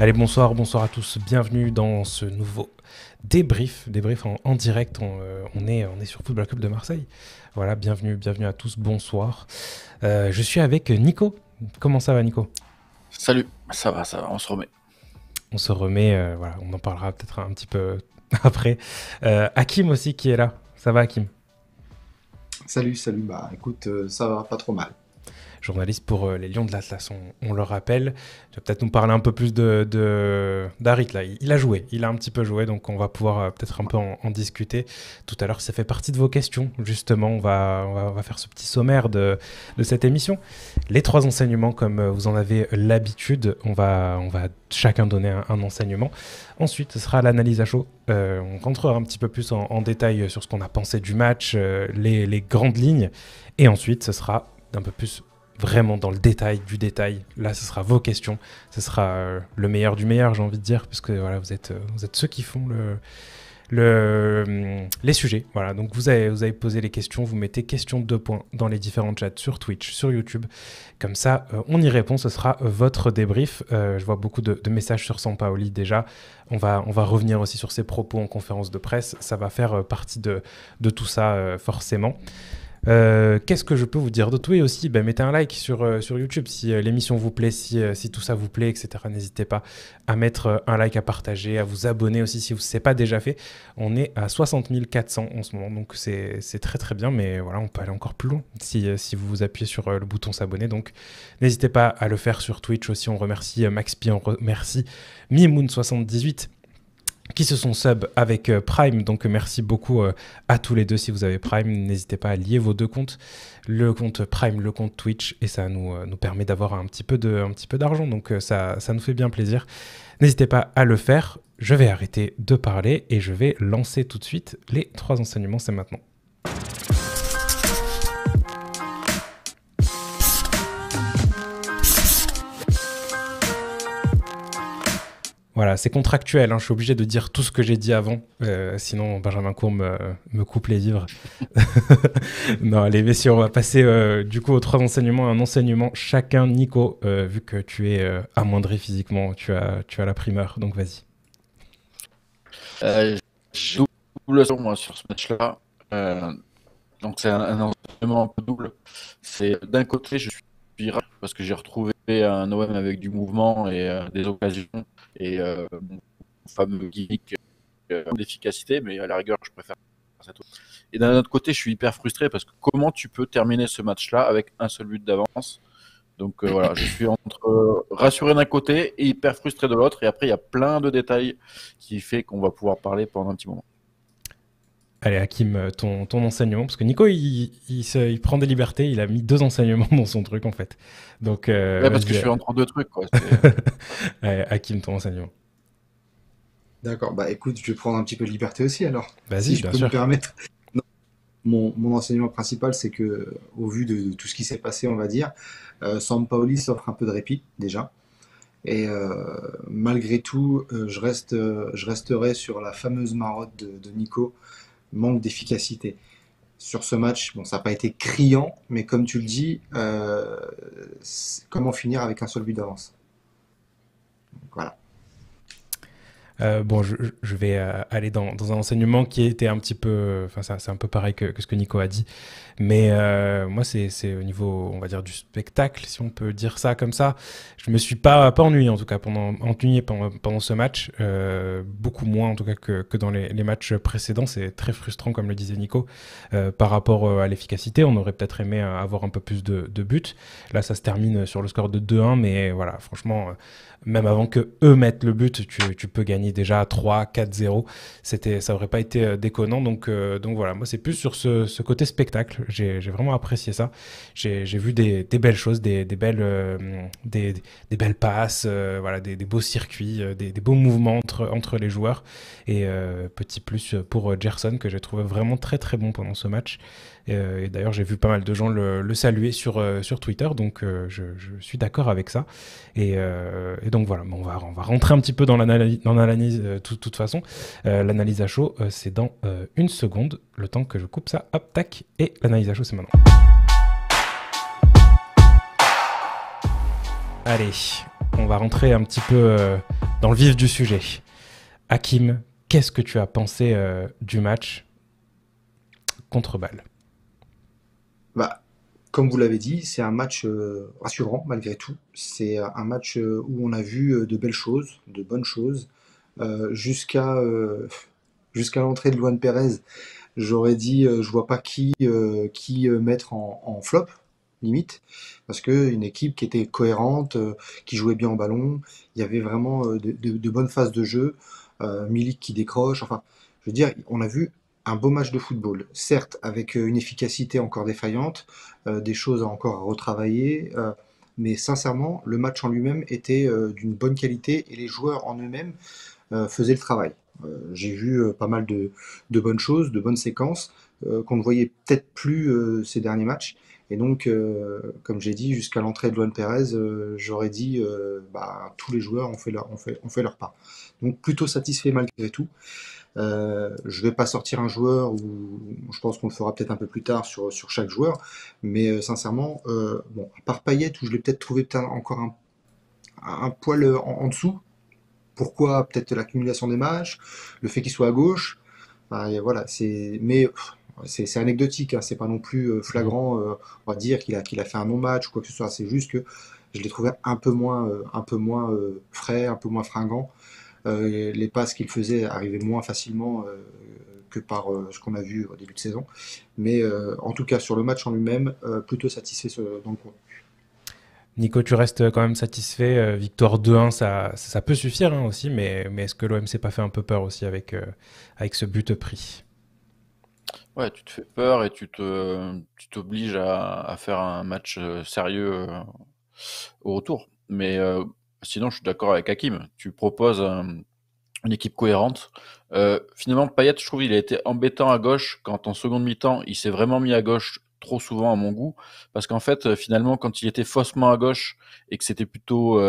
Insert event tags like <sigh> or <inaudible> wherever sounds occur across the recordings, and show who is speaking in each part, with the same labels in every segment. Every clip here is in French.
Speaker 1: Allez, bonsoir, bonsoir à tous. Bienvenue dans ce nouveau débrief, débrief en, direct. Euh, on, est, on est sur Football Club de Marseille. Voilà, bienvenue, bienvenue à tous. Bonsoir. Euh, je suis avec Nico. Comment ça va, Nico
Speaker 2: Salut, ça va, ça va. On se remet.
Speaker 1: On se remet. Euh, voilà, on en parlera peut-être un petit peu <laughs> après. Hakim aussi qui est là. Ça va, Hakim
Speaker 3: Salut, salut. Bah, écoute, ça va pas trop mal
Speaker 1: journaliste pour euh, les Lions de l'Atlas, on, on, le rappelle. Tu vas peut-être nous parler un peu plus de, là. Il, a joué, il a un petit peu joué, donc on va pouvoir euh, peut-être un peu en, discuter tout à l'heure. Ça fait partie de vos questions, justement. On va, on va, faire ce petit sommaire de, de cette émission. Les trois enseignements, comme euh, vous en avez l'habitude, on va, on va chacun donner un, enseignement. Ensuite, ce sera l'analyse à chaud. on rentrera un petit peu plus en, détail sur ce qu'on a pensé du match, les, les, grandes lignes. Et ensuite, ce sera un peu plus vraiment dans le détail du détail. Là, ce sera vos questions. Ce sera euh, le meilleur du meilleur, j'ai envie de dire, parce que voilà, vous êtes, euh, vous êtes ceux qui font le, le, hum, les sujets. Voilà, donc vous avez, vous avez posé les questions, vous mettez questions de points dans les différents chats sur Twitch, sur YouTube. Comme ça, euh, on y répond, ce sera votre débrief. je vois beaucoup de, messages sur Sampaoli déjà. On va, on va revenir aussi sur ses propos en conférence de presse. Ça va faire partie de, de tout ça, forcément. Euh, qu'est-ce que je peux vous dire d'autre Oui, aussi, ben, mettez un like sur, euh, sur YouTube si euh, l'émission vous plaît, si, si, tout ça vous plaît, etc. N'hésitez pas à mettre un like, à partager, à vous abonner aussi si vous ne pas déjà fait. On est à 60 400 en ce moment, donc c'est très très bien, mais voilà, on peut aller encore plus loin si, si vous vous appuyez sur le bouton s'abonner. Donc n'hésitez pas à le faire sur Twitch aussi. On remercie Max on remercie Mimoun78 qui se sont sub avec euh, Prime. Donc euh, merci beaucoup euh, à tous les deux. Si vous avez Prime, n'hésitez pas à lier vos deux comptes, le compte Prime, le compte Twitch, et ça nous, nous permet d'avoir un petit peu d'argent. Donc ça, ça nous fait bien plaisir. N'hésitez pas à le faire. Je vais arrêter de parler et je vais lancer tout de suite les trois enseignements. C'est maintenant. Voilà, c'est contractuel, hein, je suis obligé de dire tout ce que j'ai dit avant, euh, sinon Benjamin Cour me, coupe les livres. <laughs> non, les messieurs, on va passer euh, du coup aux trois enseignements, un enseignement chacun. Nico, euh, vu que tu es amoindri physiquement, tu as, tu as la primeur, donc vas-y.
Speaker 2: Euh, double sur moi sur ce match-là. donc c'est un, enseignement un peu double. C'est d'un côté, je suis virage parce que j'ai retrouvé un OM avec du mouvement et des occasions et euh, fameux gimmick euh, d'efficacité, mais à la rigueur, je préfère ça Et d'un autre côté, je suis hyper frustré parce que comment tu peux terminer ce match-là avec un seul but d'avance donc euh, voilà, je suis entre euh, rassuré d'un côté et hyper frustré de l'autre. Et après, il y a plein de détails qui fait qu'on va pouvoir parler pendant un petit moment.
Speaker 1: Allez, Hakim, euh, ton, ton enseignement, parce que Nico, il, il, prend des libertés, il a mis deux enseignements <laughs> dans son truc, en fait. Donc, euh, parce que je suis entre deux trucs, quoi. Allez, <laughs> Hakim, ton enseignement.
Speaker 3: D'accord, bah écoute, je vais prendre un petit peu de liberté aussi, alors. Vas-y, je peux me permettre. Mon, enseignement principal, c'est que, au vu de, tout ce qui s'est passé, on va dire, euh, Sampaoli s'offre un peu de répit, déjà. Et euh, malgré tout, je, reste, je resterai sur la fameuse marotte de, de Nico manque d'efficacité. Sur ce match, bon, ça n'a pas été criant, mais comme tu le dis, euh, comment finir avec un seul but d'avance
Speaker 1: Voilà. Euh, bon, je, vais euh, aller dans, un enseignement qui était un petit peu. Enfin, c'est un peu pareil que, ce que Nico a dit. Mais euh, moi, c'est au niveau, on va dire, du spectacle, si on peut dire ça comme ça. Je me suis pas, pas ennuyé, en tout cas, pendant, ennuyé pendant, pendant ce match. Euh, beaucoup moins, en tout cas, que, que dans les, matchs précédents. C'est très frustrant, comme le disait Nico, euh, par rapport à l'efficacité. On aurait peut-être aimé avoir un peu plus de, de buts. Là, ça se termine sur le score de 2-1, mais voilà, franchement, même avant que eux mettent le but, tu, tu peux gagner déjà 3, 4-0. Ça aurait pas été déconnant. Donc, donc voilà, moi, c'est plus sur ce côté spectacle j'ai vraiment apprécié ça. J'ai vu des, belles choses, des, belles, euh, des, belles passes, euh, voilà, des, beaux circuits, euh, des, beaux mouvements entre, entre les joueurs. Et petit plus pour Gerson que j'ai trouvé vraiment très très bon pendant ce match. Euh, et d'ailleurs, j'ai vu pas mal de gens le, saluer euh, sur, Twitter, donc euh, je, suis d'accord avec ça. Et, donc voilà, on, va, on va rentrer un petit peu dans l'analyse de toute façon. l'analyse à chaud, c'est dans une seconde, le temps que je coupe ça, hop, tac, et l'analyse à chaud, c'est maintenant. Allez, on va rentrer un petit peu dans le vif du sujet. Hakim, qu'est-ce que tu as pensé du match contre Bâle
Speaker 3: bah, comme vous l'avez dit, c'est un match euh, rassurant malgré tout. C'est euh, un match euh, où on a vu de belles choses, de bonnes choses. jusqu'à jusqu'à l'entrée de Luan Perez, j'aurais dit, je vois pas qui, qui mettre en, flop, limite, parce qu'une équipe qui était cohérente, qui jouait bien en ballon, il y avait vraiment de, bonnes phases de jeu, Milik qui décroche, enfin, je veux dire, on a vu un beau match de football, certes avec euh, une efficacité encore défaillante, euh, des choses encore à retravailler, euh, mais sincèrement, le match en lui-même était d'une bonne qualité et les joueurs en eux-mêmes faisaient le travail. J'ai vu pas mal de, bonnes choses, de bonnes séquences qu'on ne voyait peut-être plus ces derniers matchs. Et donc, comme j'ai dit, jusqu'à l'entrée de Luan Pérez, j'aurais dit, bah, tous les joueurs ont fait, leur, ont fait leur part. Donc, plutôt satisfait malgré tout. Je euh, je vais pas sortir un joueur, ou je pense qu'on le fera peut-être un peu plus tard sur, chaque joueur, mais euh, sincèrement, euh, bon, à part Payet, où je l'ai peut-être trouvé encore un, poil en, dessous, pourquoi peut-être l'accumulation des matchs, le fait qu'il soit à gauche, voilà, Mais c'est anecdotique, hein. c'est pas non plus flagrant, mmh. on va dire qu'il a, fait un non-match ou quoi que ce soit, c'est juste que je l'ai trouvé un peu moins, un peu moins frais, un peu moins fringant. Euh, les passes qu'il faisait arrivaient moins facilement euh, que par euh, ce qu'on a vu au début de saison. Mais en tout cas, sur le match en lui-même, plutôt satisfait dans le
Speaker 1: Nico, tu restes quand même satisfait. victoire 2-1, ça, peut suffire hein, aussi, mais, est-ce que l'OM s'est pas fait un peu peur aussi avec, avec ce but pris
Speaker 2: Ouais, tu te fais peur et tu te, t'obliges à, faire un match sérieux au retour. Mais Sinon, je suis d'accord avec Hakim. Tu proposes euh, une équipe cohérente. Euh, finalement, Payet, je trouve, il a été embêtant à gauche quand en seconde mi-temps, il s'est vraiment mis à gauche trop souvent à mon goût, parce qu'en fait, euh, finalement, quand il était faussement à gauche et que c'était plutôt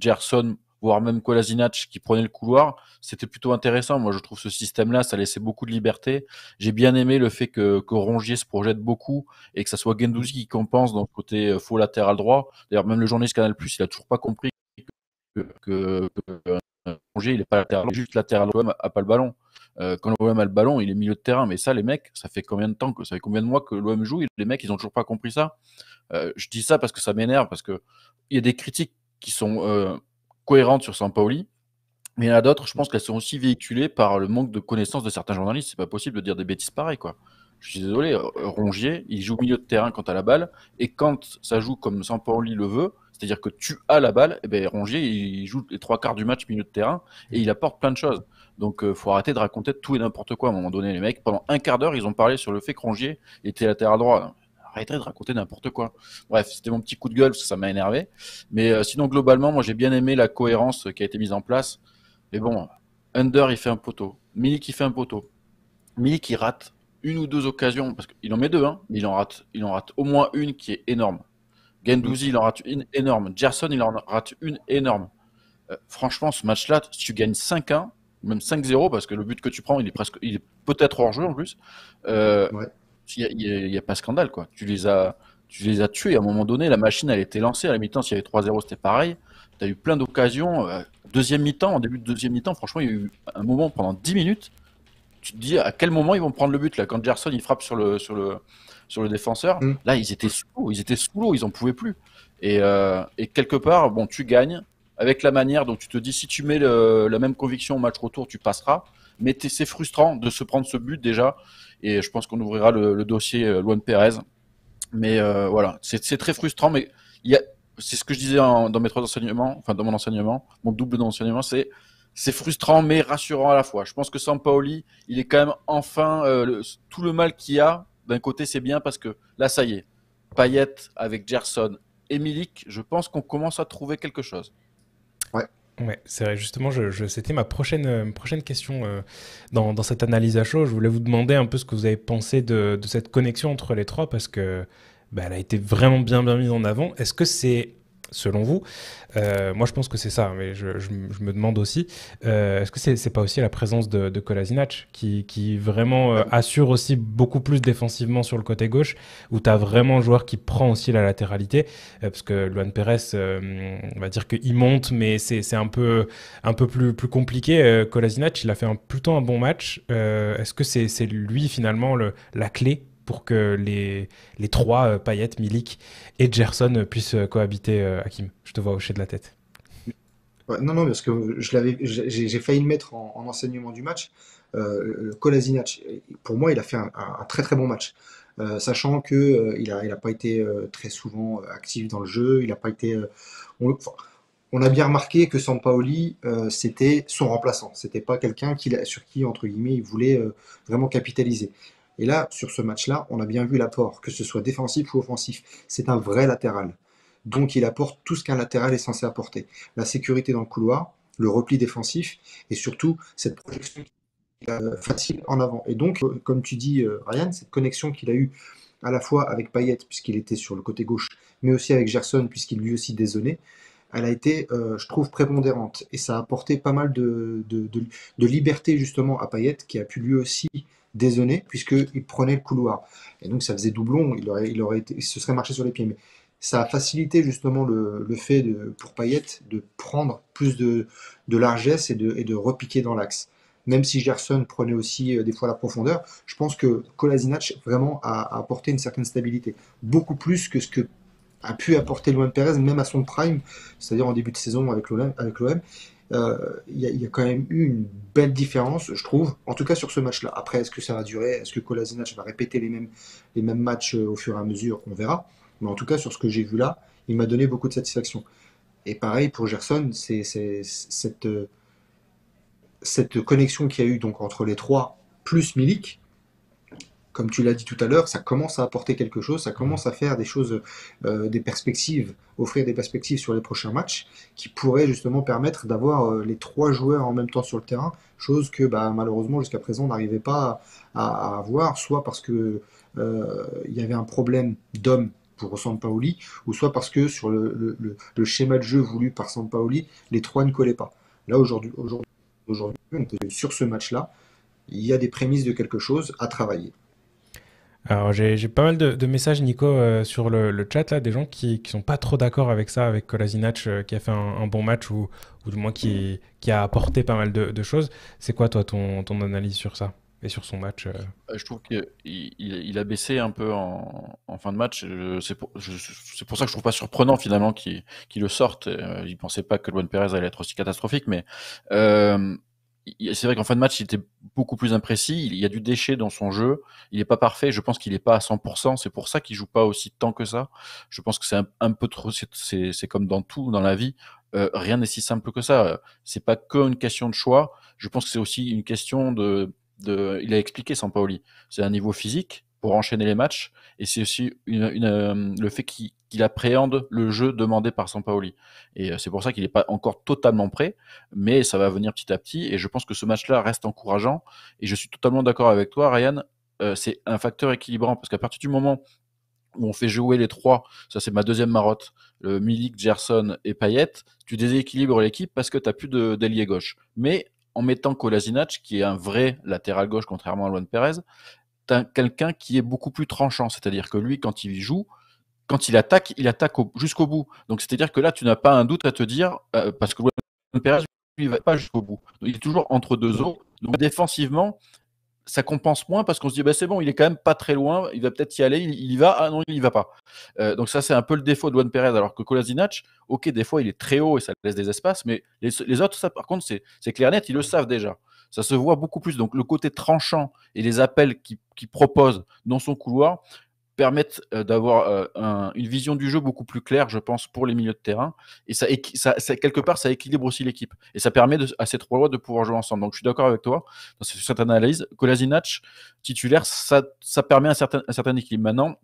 Speaker 2: Gerson, voire même Kolasinac qui prenait le couloir, c'était plutôt intéressant. Moi, je trouve ce système-là, ça laissait beaucoup de liberté. J'ai bien aimé le fait que, Rongier se projette beaucoup et que ça soit Gendouzi qui compense dans le côté faux latéral droit. D'ailleurs, même le journaliste Canal Plus, il a toujours pas compris que, Rongier euh, il est pas latéral, juste latéral l'OM a pas le ballon. Euh, quand l'OM a le ballon, il est milieu de terrain. Mais ça, les mecs, ça fait combien de temps que ça fait combien de mois que l'OM joue Les mecs, ils ont toujours pas compris ça. Euh, je dis ça parce que ça m'énerve parce que il y a des critiques qui sont cohérentes sur Sampaoli, mais il y en a d'autres. Je pense qu'elles sont aussi véhiculées par le manque de connaissances de certains journalistes. C'est pas possible de dire des bêtises pareilles, quoi. Je suis désolé, Rongier, il joue milieu de terrain quand à la balle, et quand ça joue comme Sampaoli le veut, c'est-à-dire que tu as la balle, et eh bien Rongier, il joue les trois quarts du match milieu de terrain et il apporte plein de choses. Donc il euh, faut arrêter de raconter tout et n'importe quoi à un moment donné. Les mecs, pendant un quart d'heure, ils ont parlé sur le fait que Rongier était latéral droit. Arrêtez de raconter n'importe quoi. Bref, c'était mon petit coup de gueule, parce que ça m'a énervé. Mais euh, sinon, globalement, moi j'ai bien aimé la cohérence qui a été mise en place. Mais bon, Under, il fait un poteau. Milik, il fait un poteau. Milik, il rate une ou deux occasions, parce qu'il en met deux, hein, mais en, rate, il en rate au moins une qui est énorme. Gendouzi, il en rate une énorme. Gerson, il en rate une énorme. Euh, franchement, ce match-là, si tu gagnes 5-1, même 5-0, parce que le but que tu prends, il est presque, il est peut-être hors jeu en plus. Euh, il n'y a, pas a, pas scandale, quoi. Tu les as, tu les as tués. À un moment donné, la machine, elle était lancée. À la mi-temps, s'il y avait 3-0, c'était pareil. Tu as eu plein d'occasions. Euh, deuxième mi-temps, en début de deuxième mi-temps, franchement, il y a eu un moment pendant 10 minutes. Tu te dis à quel moment ils vont prendre le but là quand Gerson il frappe sur le sur le sur le défenseur. Mm. Là, ils étaient sous l'eau, ils étaient ils en pouvaient plus. Euh, et, quelque part, bon, tu gagnes avec la manière dont tu te dis si tu mets la même conviction au match retour, tu passeras. Mais c'est frustrant de se prendre ce but déjà. Et je pense qu'on ouvrira le, dossier euh, loin de Pérez. Mais euh, voilà, c'est très frustrant. Mais c'est ce que je disais dans mes trois enseignements, enfin dans mon enseignement, mon double d'enseignement, c'est frustrant mais rassurant à la fois. Je pense que Paoli, il est quand même enfin tout le mal qu'il y a d'un côté, c'est bien parce que là, ça y est, Payet avec Gerson et je pense qu'on commence à trouver quelque chose.
Speaker 1: Ouais. Ouais, c'est vrai, justement, c'était ma prochaine, euh, prochaine question euh, dans, cette analyse à chaud. Je voulais vous demander un peu ce que vous avez pensé de, cette connexion entre les trois parce que bah, elle a été vraiment bien, bien mise en avant. Est-ce que c'est selon vous. Euh, moi, je pense que c'est ça, mais je, me demande aussi, euh, est-ce que c'est n'est pas aussi la présence de, de Kolasinac qui, vraiment euh, assure aussi beaucoup plus défensivement sur le côté gauche, où tu as vraiment un joueur qui prend aussi la latéralité, parce que Luan Pérez, on va dire qu'il monte, mais c'est un peu, un peu plus, plus compliqué. Kolasinac, il a fait un, plutôt un bon match. est-ce que c'est lui finalement le, la clé pour que les, les trois, euh, Payette, Milik et Gerson, euh, puissent euh, cohabiter, Hakim. Je te vois hocher de la tête.
Speaker 3: non, non, parce que je l'avais, j'ai, failli le mettre en, enseignement du match. Euh, Kolasinac, pour moi, il a fait un, très très bon match. sachant qu'il il n'a il a pas été très souvent actif dans le jeu, il a pas été. On, a bien remarqué que Sampaoli, c'était son remplaçant. C'était pas quelqu'un qui, sur qui, entre guillemets, il voulait vraiment capitaliser. Et là, sur ce match-là, on a bien vu l'apport, que ce soit défensif ou offensif. C'est un vrai latéral. Donc il apporte tout ce qu'un latéral est censé apporter. La sécurité dans le couloir, le repli défensif et surtout cette projection euh, facile en avant. Et donc, euh, comme tu dis, euh, Ryan, cette connexion qu'il a eue à la fois avec Payet, puisqu'il était sur le côté gauche, mais aussi avec Gerson, puisqu'il lui aussi dézonnait, elle a été, je trouve, prépondérante. Et ça a apporté pas mal de, de liberté justement à Payet, qui a pu lui aussi puisque puisqu'il prenait le couloir. Et donc ça faisait doublon, il, il, aurait été, se serait marché sur les pieds. Mais ça a facilité justement le, fait de, pour Payette de prendre plus de, largesse et de, repiquer dans l'axe. Même si Gerson prenait aussi euh, des fois la profondeur, je pense que Kolasinac vraiment a, apporté une certaine stabilité. Beaucoup plus que ce que a pu apporter Luan Perez, même à son prime, c'est-à-dire en début de saison avec l'OM. Euh, il y, a quand même eu une belle différence, je trouve, en tout cas sur ce match-là. Après, est-ce que ça va durer Est-ce que Kolasinac va répéter les mêmes, les mêmes matchs euh, au fur et à mesure On verra. Mais en tout cas, sur ce que j'ai vu là, il m'a donné beaucoup de satisfaction. Et pareil pour Gerson, c'est cette, euh, cette connexion qu'il y a eu donc, entre les trois, plus Milik, comme tu l'as dit tout à l'heure, ça commence à apporter quelque chose, ça commence à faire des choses, euh, des perspectives, offrir des perspectives sur les prochains matchs qui pourraient justement permettre d'avoir euh, les trois joueurs en même temps sur le terrain, chose que bah, malheureusement jusqu'à présent on n'arrivait pas à, avoir, soit parce que euh, il y avait un problème d'homme pour Sampaoli, ou soit parce que sur le, schéma de jeu voulu par Sampaoli, les trois ne collaient pas. Là aujourd'hui, sur ce match-là, il y a des prémices de quelque chose à travailler.
Speaker 1: Alors j'ai pas mal de, messages, Nico, euh, sur le, chat, là, des gens qui, sont pas trop d'accord avec ça, avec Kolasinac, euh, qui a fait un, bon match, ou, ou du moins qui, qui a apporté pas mal de, choses. C'est quoi, toi, ton, analyse sur ça et sur son match euh
Speaker 2: Je trouve qu'il il a baissé un peu en, fin de match. C'est pour, ça que je trouve pas surprenant, finalement, qu'il le sorte. ne pensais pas que Luan Perez allait être aussi catastrophique, mais c'est vrai qu'en fin de match, il était beaucoup plus imprécis. Il y a du déchet dans son jeu. Il n'est pas parfait. Je pense qu'il n'est pas à 100%. C'est pour ça qu'il joue pas aussi tant que ça. Je pense que c'est un, peu trop. C'est comme dans tout dans la vie. Euh, rien n'est si simple que ça. C'est pas une question de choix. Je pense que c'est aussi une question de, de. Il a expliqué Paoli. C'est un niveau physique pour enchaîner les matchs. Et c'est aussi une, euh, le fait qu'il il appréhende le jeu demandé par Sampaoli. Et euh, c'est pour ça qu'il n'est pas encore totalement prêt, mais ça va venir petit à petit. Et je pense que ce match-là reste encourageant. Et je suis totalement d'accord avec toi, Ryan. Euh, c'est un facteur équilibrant parce qu'à partir du moment où on fait jouer les trois, ça c'est ma deuxième marotte, le Milik, Gerson et Payet, tu déséquilibres l'équipe parce que tu n'as plus d'ailier gauche. Mais en mettant Kolasinac, qui est un vrai latéral gauche contrairement à Luan Perez, tu as quelqu'un qui est beaucoup plus tranchant, c'est-à-dire que lui, quand il joue, quand il attaque, il attaque jusqu'au bout. Donc c'est-à-dire que là, tu n'as pas un doute à te dire, euh, parce que Juan Perez, il ne va pas jusqu'au bout. il est toujours entre deux eaux. Donc défensivement, ça compense moins parce qu'on se dit, bah, c'est bon, il est quand même pas très loin, il va peut-être y aller, il, y va, ah non, il n'y va pas. Euh, donc ça, c'est un peu le défaut de Juan Perez. Alors que Kolasinac, ok, des fois, il est très haut et ça laisse des espaces, mais les, autres, ça, par contre, c'est, c'est clair net, ils le savent déjà. Ça se voit beaucoup plus. Donc le côté tranchant et les appels qu'il qui propose dans son couloir, permettent euh, d'avoir euh, une vision du jeu beaucoup plus claire, je pense, pour les milieux de terrain. Et ça, quelque part, ça équilibre aussi l'équipe. Et ça permet à ces trois lois de pouvoir jouer ensemble. Donc je suis d'accord avec toi dans cette analyse. Kolasinac, titulaire, ça, permet un certain, équilibre. Maintenant,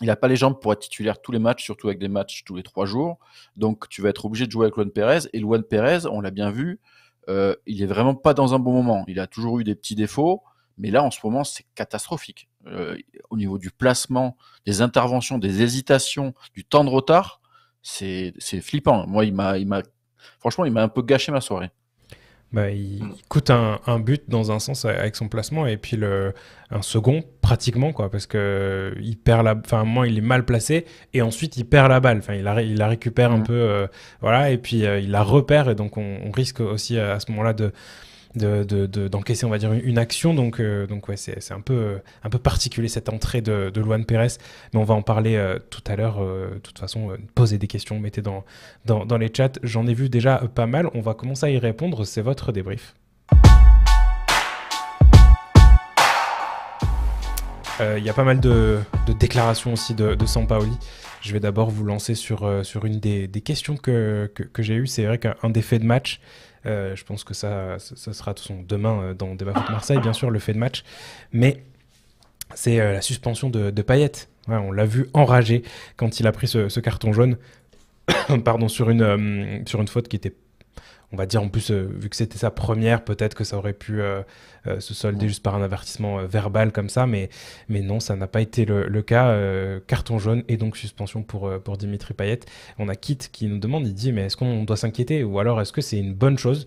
Speaker 2: il n'a pas les jambes pour être titulaire tous les matchs, surtout avec des matchs tous les trois jours. Donc tu vas être obligé de jouer avec Luan Perez. Et Luan Perez, on l'a bien vu, euh, il n'est vraiment pas dans un bon moment. Il a toujours eu des petits défauts. Mais là, en ce moment, c'est catastrophique. Euh, au niveau du placement, des interventions, des hésitations, du temps de retard, c'est flippant. Moi, il m'a, franchement, il m'a un peu gâché ma soirée.
Speaker 1: Bah, il coûte un, un, but dans un sens avec son placement et puis le, un second pratiquement quoi parce que il perd la enfin moins il est mal placé et ensuite il perd la balle enfin il la, il la récupère un peu euh, voilà et puis euh, il la repère et donc on, risque aussi à ce moment-là de d'encaisser, on va dire, une action. Donc, euh, donc ouais, c'est, un, peu, un peu particulier cette entrée de, de Luan Pérez, mais on va en parler euh, tout à l'heure. Euh, de toute façon, posez des questions, mettez dans, dans, les chats. J'en ai vu déjà pas mal, on va commencer à y répondre, c'est votre débrief. Il y a pas mal de, déclarations aussi de, de Sampaoli. Je vais d'abord vous lancer sur, euh, sur une des, questions que, que, j'ai eues. C'est vrai qu'un des faits de match, euh, je pense que ça, ça sera son demain euh, dans Débat Foot Marseille, bien sûr, le fait de match. Mais c'est la suspension de, de Payet. on l'a vu enragé quand il a pris ce, carton jaune. <coughs> Pardon, sur une, sur une faute qui était on va dire en plus, euh, vu que c'était sa première, peut-être que ça aurait pu euh, euh, se solder juste par un avertissement verbal comme ça, mais, mais non, ça n'a pas été le, cas. carton jaune et donc suspension pour, pour Dimitri Payet. On a Kit qui nous demande, il dit, mais est-ce qu'on doit s'inquiéter ou alors est-ce que c'est une bonne chose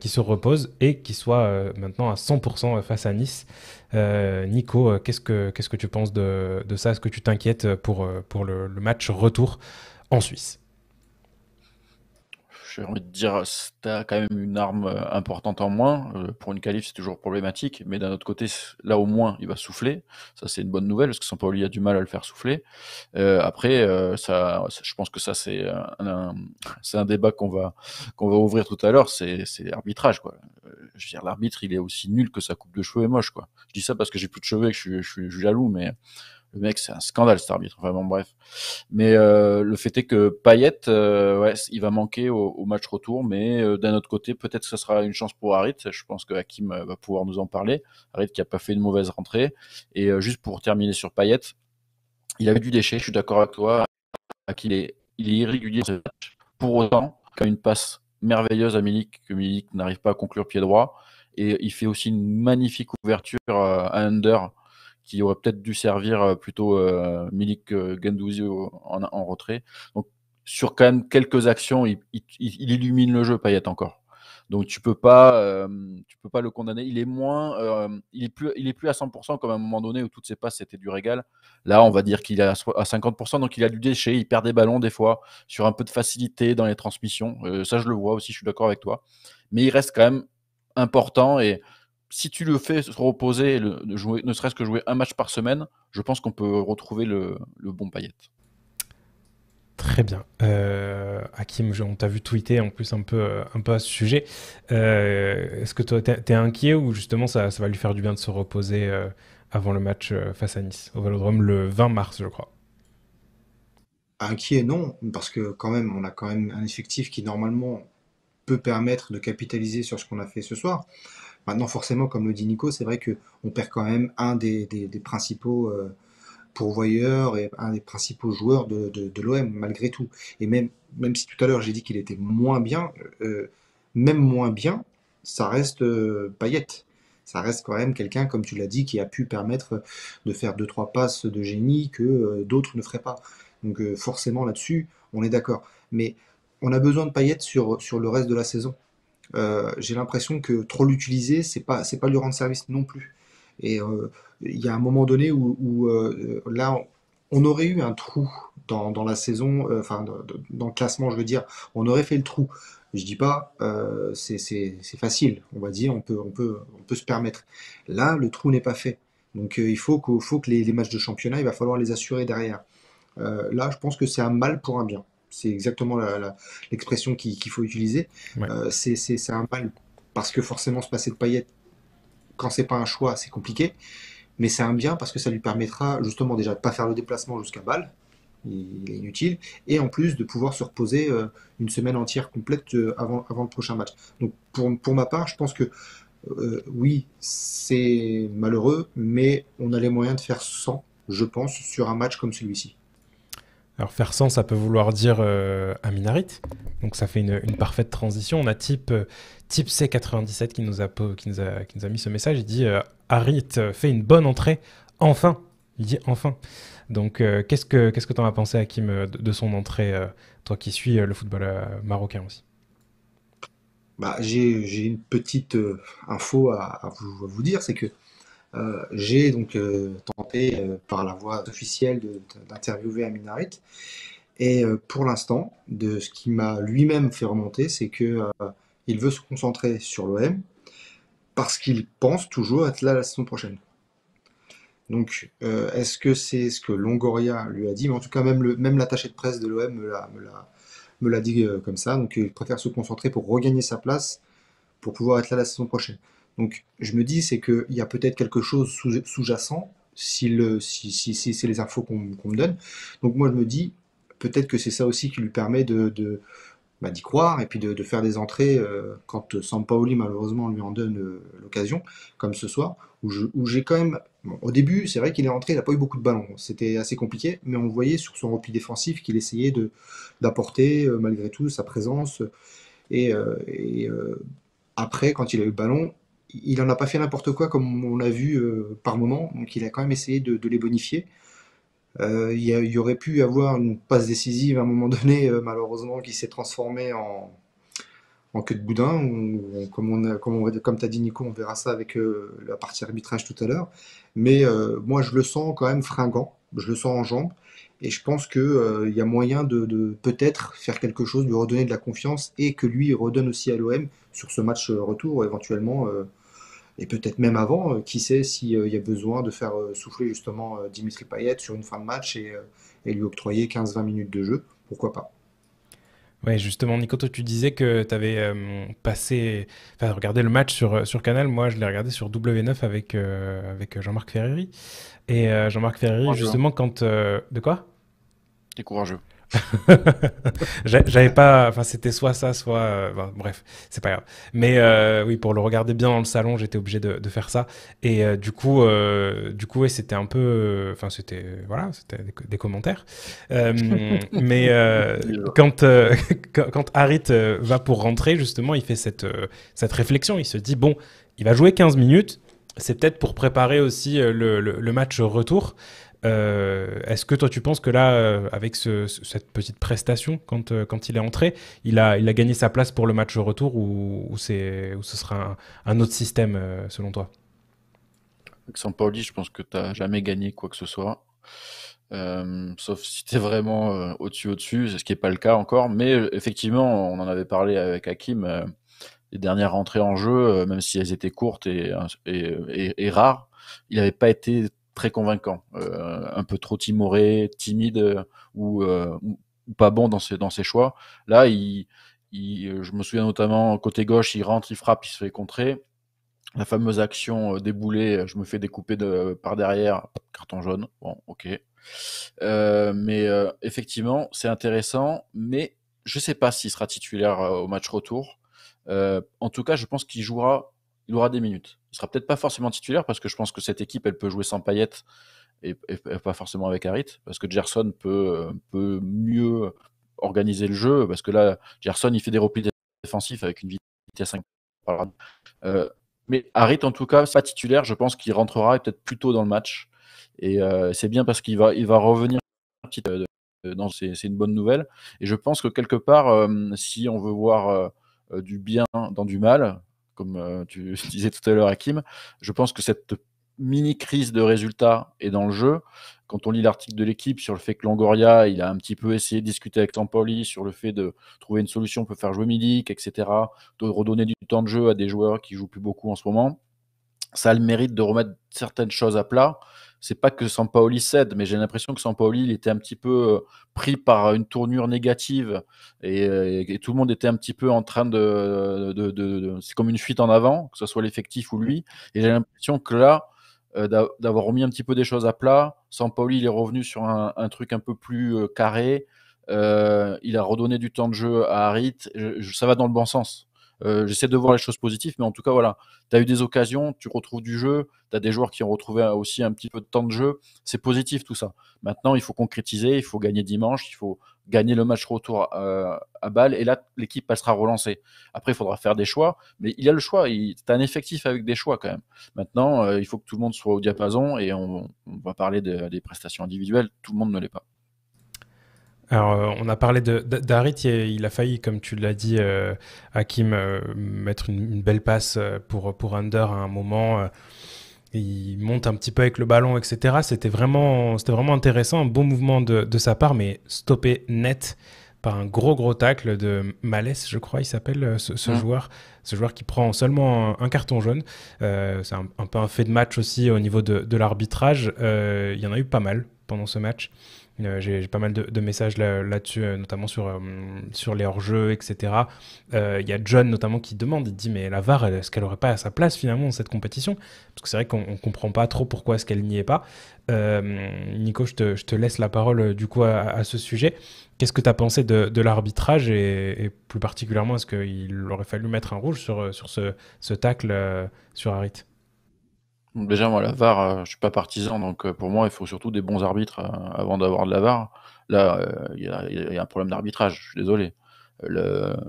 Speaker 1: qu'il se repose et qu'il soit maintenant à 100% face à Nice Nico, qu'est-ce que qu'est-ce que tu penses de, ça Est-ce que tu t'inquiètes pour, pour le match retour en Suisse
Speaker 2: j'ai envie de dire, tu as quand même une arme euh, importante en moins. Euh, pour une qualif, c'est toujours problématique, mais d'un autre côté, là au moins, il va souffler. Ça, c'est une bonne nouvelle, parce que il a du mal à le faire souffler. Euh, après, ça, je pense que ça, c'est un, c'est un débat qu'on va, qu'on va ouvrir tout à l'heure, c'est, c'est l'arbitrage. Quoi. Je veux dire, l'arbitre, il est aussi nul que sa coupe de cheveux est moche. Quoi. Je dis ça parce que j'ai plus de cheveux et que je suis, je suis, je suis jaloux, mais le mec, c'est un scandale cet arbitre. Enfin bref. Mais euh, le fait est que Payet, euh, il va manquer au, match retour, mais euh, d'un autre côté, peut-être que ce sera une chance pour Harit. Je pense que Hakim va pouvoir nous en parler. Harit qui a pas fait une mauvaise rentrée. Et juste pour terminer sur Payet, il a eu du déchet. Je suis d'accord avec toi. qu'il est, il est irrégulier. Pour autant, quand une passe merveilleuse à Milik que Milik n'arrive pas à conclure pied droit, et il fait aussi une magnifique ouverture à under qui aurait peut-être dû servir euh, plutôt euh, Milik Gendouzi en, retrait. Donc, sur quand même quelques actions, il, illumine le jeu, Payet encore. Donc tu peux pas, euh, peux pas le condamner. Il est moins, il est plus, il est plus à 100% comme à un moment donné où toutes ses passes c'était du régal. Là, on va dire qu'il est à 50%, donc il a du déchet. Il perd des ballons des fois sur un peu de facilité dans les transmissions. ça, je le vois aussi. Je suis d'accord avec toi. Mais il reste quand même important et si tu le fais se reposer, ne serait-ce que jouer un match par semaine, je pense qu'on peut retrouver le, bon paillette.
Speaker 1: Très bien. Euh, Hakim, on t'a vu tweeter en plus un peu, euh, un peu à ce sujet. Euh, est-ce que toi, t'es inquiet ou justement ça, va lui faire du bien de se reposer euh, avant le match face à Nice au Vélodrome le 20 mars, je crois
Speaker 3: Inquiet, non, parce que quand même, on a quand même un effectif qui normalement peut permettre de capitaliser sur ce qu'on a fait ce soir. Maintenant, forcément, comme le dit Nico, c'est vrai qu'on perd quand même un des, principaux euh, pourvoyeurs et un des principaux joueurs de, l'OM, malgré tout. Et même, même si tout à l'heure j'ai dit qu'il était moins bien, euh, même moins bien, ça reste Payette. Euh, paillette ça reste quand même quelqu'un, comme tu l'as dit, qui a pu permettre de faire deux trois passes de génie que d'autres ne feraient pas. Donc forcément là-dessus, on est d'accord. Mais on a besoin de Payette sur, sur le reste de la saison. Euh, j'ai l'impression que trop l'utiliser, c'est pas, c'est pas lui rendre service non plus. Et euh, il y a un moment donné où, euh, là, on aurait eu un trou dans, la saison, enfin, dans le classement, je veux dire, on aurait fait le trou. Je dis pas, c'est, facile, on va dire, on peut, on peut, on peut se permettre. Là, le trou n'est pas fait. Donc il faut que, faut que les, les, matchs de championnat, il va falloir les assurer derrière. là, je pense que c'est un mal pour un bien c'est exactement l'expression qu'il faut utiliser. Euh, c'est un mal parce que forcément se passer de paillettes, quand c'est pas un choix, c'est compliqué. Mais c'est un bien parce que ça lui permettra justement déjà de pas faire le déplacement jusqu'à balle. il est inutile, et en plus de pouvoir se reposer euh, une semaine entière complète euh, avant, avant le prochain match. Donc pour, ma part, je pense que oui, c'est malheureux, mais on a les moyens de faire 100, je pense, sur un match comme celui-ci.
Speaker 1: Alors faire 100, ça peut vouloir dire euh, un Donc ça fait une, une, parfaite transition. On a type, euh, type C97 qui nous, a, qui, nous a, qui nous a mis ce message. Il dit euh, Harit euh, fait une bonne entrée, enfin. Il dit enfin. Donc qu'est-ce que qu'est-ce que en as pensé, Hakim, de, de son entrée, toi qui suis le football marocain aussi
Speaker 3: bah, J'ai une petite info à, vous, à vous dire, c'est que euh, j'ai donc euh, tenté euh, par la voie officielle d'interviewer Aminarit. Harit. Et pour l'instant, de ce qui m'a lui-même fait remonter, c'est que il veut se concentrer sur l'OM parce qu'il pense toujours être là la saison prochaine. Donc, est-ce que c'est ce que Longoria lui a dit Mais en tout cas, même le, même l'attaché de presse de l'OM me l'a me l'a dit comme ça. Donc, il préfère se concentrer pour regagner sa place pour pouvoir être là la saison prochaine. Donc je me dis, c'est qu'il y a peut-être quelque chose sous-jacent si, le, si, si, c'est les infos qu'on me donne. Donc moi je me dis, peut-être que c'est ça aussi qui lui permet de, bah, d'y croire et puis de, faire des entrées quand euh, quand Sampaoli malheureusement lui en donne euh, l'occasion, comme ce soir, où, j'ai quand même... au début, c'est vrai qu'il est rentré, il n'a pas eu beaucoup de ballons, c'était assez compliqué, mais on voyait sur son repli défensif qu'il essayait de, d'apporter euh, malgré tout sa présence. Et, et après, quand il a eu le ballon, il n'en a pas fait n'importe quoi comme on l'a vu euh, par moment, donc il a quand même essayé de, les bonifier. Euh, il y, aurait pu avoir une passe décisive à un moment donné, euh, malheureusement, qui s'est transformée en, en queue de boudin, comme, on comme, on, comme tu as dit Nico, on verra ça avec la partie arbitrage tout à l'heure. Mais moi, je le sens quand même fringant, je le sens en jambes, et je pense qu'il y a moyen de, de peut-être faire quelque chose, lui redonner de la confiance, et que lui redonne aussi à l'OM sur ce match retour, éventuellement et peut-être même avant. Euh, qui sait s'il euh, y a besoin de faire euh, souffler justement Dimitri Payet sur une fin de match et, lui octroyer 15-20 minutes de jeu. Pourquoi pas
Speaker 1: Ouais, justement, Nico, tu disais que tu avais passé, enfin, regardé le match sur, sur Canal. Moi, je l'ai regardé sur W9 avec, avec Jean-Marc Ferreri. Et Jean-Marc Ferreri, justement, quand. de quoi T'es courageux. <laughs> J'avais pas. Enfin, c'était soit ça, soit. Euh, bref, c'est pas grave. Mais euh, oui, pour le regarder bien dans le salon, j'étais obligé de, faire ça. Et euh, du coup, du coup, et c'était un peu. Enfin, c'était voilà, c'était des, commentaires. <laughs> mais <laughs> quand, quand, Harit va pour rentrer, justement, il fait cette cette réflexion. Il se dit bon, il va jouer 15 minutes. C'est peut-être pour préparer aussi le match retour. Euh, est-ce que toi tu penses que là, euh, avec cette petite prestation, quand, euh, quand il est entré, il a, il a gagné sa place pour le match retour ou, ou ce sera un, autre système selon toi
Speaker 2: Avec Pauli je pense que tu n'as jamais gagné quoi que ce soit. sauf si tu es vraiment au-dessus, au-dessus, ce qui n'est pas le cas encore. Mais effectivement, on en avait parlé avec Hakim, les dernières rentrées en jeu, même si elles étaient courtes et, et, et rares, il n'avait pas été très convaincant, euh, un peu trop timoré, timide euh, euh, ou, pas bon dans ses, dans ses choix. Là, il, je me souviens notamment côté gauche, il rentre, il frappe, il se fait contrer. La fameuse action déboulée, je me fais découper de, par derrière, carton jaune. Bon, ok. mais effectivement, c'est intéressant, mais je ne sais pas s'il sera titulaire au match retour. en tout cas, je pense qu'il jouera il aura des minutes. Il sera peut-être pas forcément titulaire parce que je pense que cette équipe, elle peut jouer sans paillettes et, pas forcément avec Harit parce que Gerson peut, euh, peut mieux organiser le jeu parce que là, Gerson, il fait des replis défensifs avec une vitesse 5. Euh, mais Harit, en tout cas, pas titulaire. Je pense qu'il rentrera peut-être plus tôt dans le match. Et euh, c'est bien parce qu'il va, il va revenir c'est une bonne nouvelle. Et je pense que quelque part, si on veut voir du bien dans du mal, comme euh, tu <laughs> disais tout à l'heure, Hakim. Je pense que cette mini crise de résultats est dans le jeu. Quand on lit l'article de l'équipe sur le fait que Longoria, il a un petit peu essayé de discuter avec Tampoli sur le fait de trouver une solution pour faire jouer Milik, etc., de redonner du temps de jeu à des joueurs qui jouent plus beaucoup en ce moment, ça a le mérite de remettre certaines choses à plat c'est pas que Sampaoli cède, mais j'ai l'impression que Sampaoli il était un petit peu euh, pris par une tournure négative euh, et, tout le monde était un petit peu en train de, c'est comme une fuite en avant, que ce soit l'effectif ou lui. Et j'ai l'impression que là, euh, d'avoir remis un petit peu des choses à plat, Sampaoli il est revenu sur un, truc un peu plus carré. il a redonné du temps de jeu à Harit. ça va dans le bon sens. Euh, j'essaie de voir les choses positives, mais en tout cas, voilà, tu as eu des occasions, tu retrouves du jeu, tu as des joueurs qui ont retrouvé aussi un petit peu de temps de jeu. C'est positif tout ça. Maintenant, il faut concrétiser, il faut gagner dimanche, il faut gagner le match retour euh, à, balle, et là, l'équipe passera relancée. Après, il faudra faire des choix, mais il y a le choix. c'est un effectif avec des choix quand même. Maintenant, euh, il faut que tout le monde soit au diapason, et on, va parler des prestations individuelles. Tout le monde ne l'est pas.
Speaker 1: Alors, euh, on a parlé et il a failli, comme tu l'as dit, euh, Hakim, euh, mettre une, belle passe pour, Under à un moment. il monte un petit peu avec le ballon, etc. C'était vraiment, vraiment intéressant, un bon mouvement de, sa part, mais stoppé net par un gros gros tacle de Malès, je crois, il s'appelle ce, mm. joueur, ce joueur qui prend seulement un, carton jaune. c'est un, peu un fait de match aussi au niveau de, l'arbitrage. il y en a eu pas mal pendant ce match. Euh, j'ai pas mal de, messages là-dessus, euh, notamment sur, euh, sur les hors-jeux, etc. Il y a John notamment qui demande, il dit mais la VAR, est-ce qu'elle n'aurait pas à sa place finalement dans cette compétition Parce que c'est vrai qu'on ne comprend pas trop pourquoi est-ce qu'elle n'y est pas. Nico, je te, laisse la parole du coup à, ce sujet. Qu'est-ce que tu as pensé de, l'arbitrage et, plus particulièrement est-ce qu'il aurait fallu mettre un rouge sur, sur ce, ce tacle sur Harit
Speaker 2: Déjà, moi, la VAR, je euh, je suis pas partisan, donc euh, pour moi, il faut surtout des bons arbitres euh, avant d'avoir de la VAR. Là, il y, a un problème d'arbitrage, je suis désolé.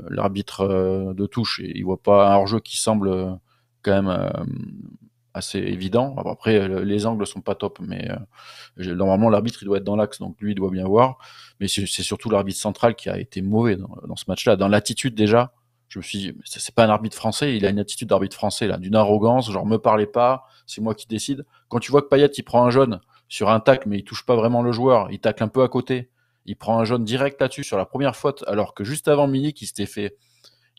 Speaker 2: L'arbitre de touche, il voit pas un hors-jeu qui semble quand même assez évident. Après, les angles sont pas top, mais normalement, l'arbitre, il doit être dans l'axe, donc lui, il doit bien voir. Mais c'est surtout l'arbitre central qui a été mauvais dans ce match-là. Dans l'attitude, déjà, je me suis dit, c'est pas un arbitre français, il a une attitude d'arbitre français, là, d'une arrogance, genre, me parlez pas, c'est moi qui décide. Quand tu vois que Payet, il prend un jaune sur un tac mais il touche pas vraiment le joueur, il tacle un peu à côté, il prend un jaune direct là-dessus sur la première faute, alors que juste avant Milik, il s'était fait.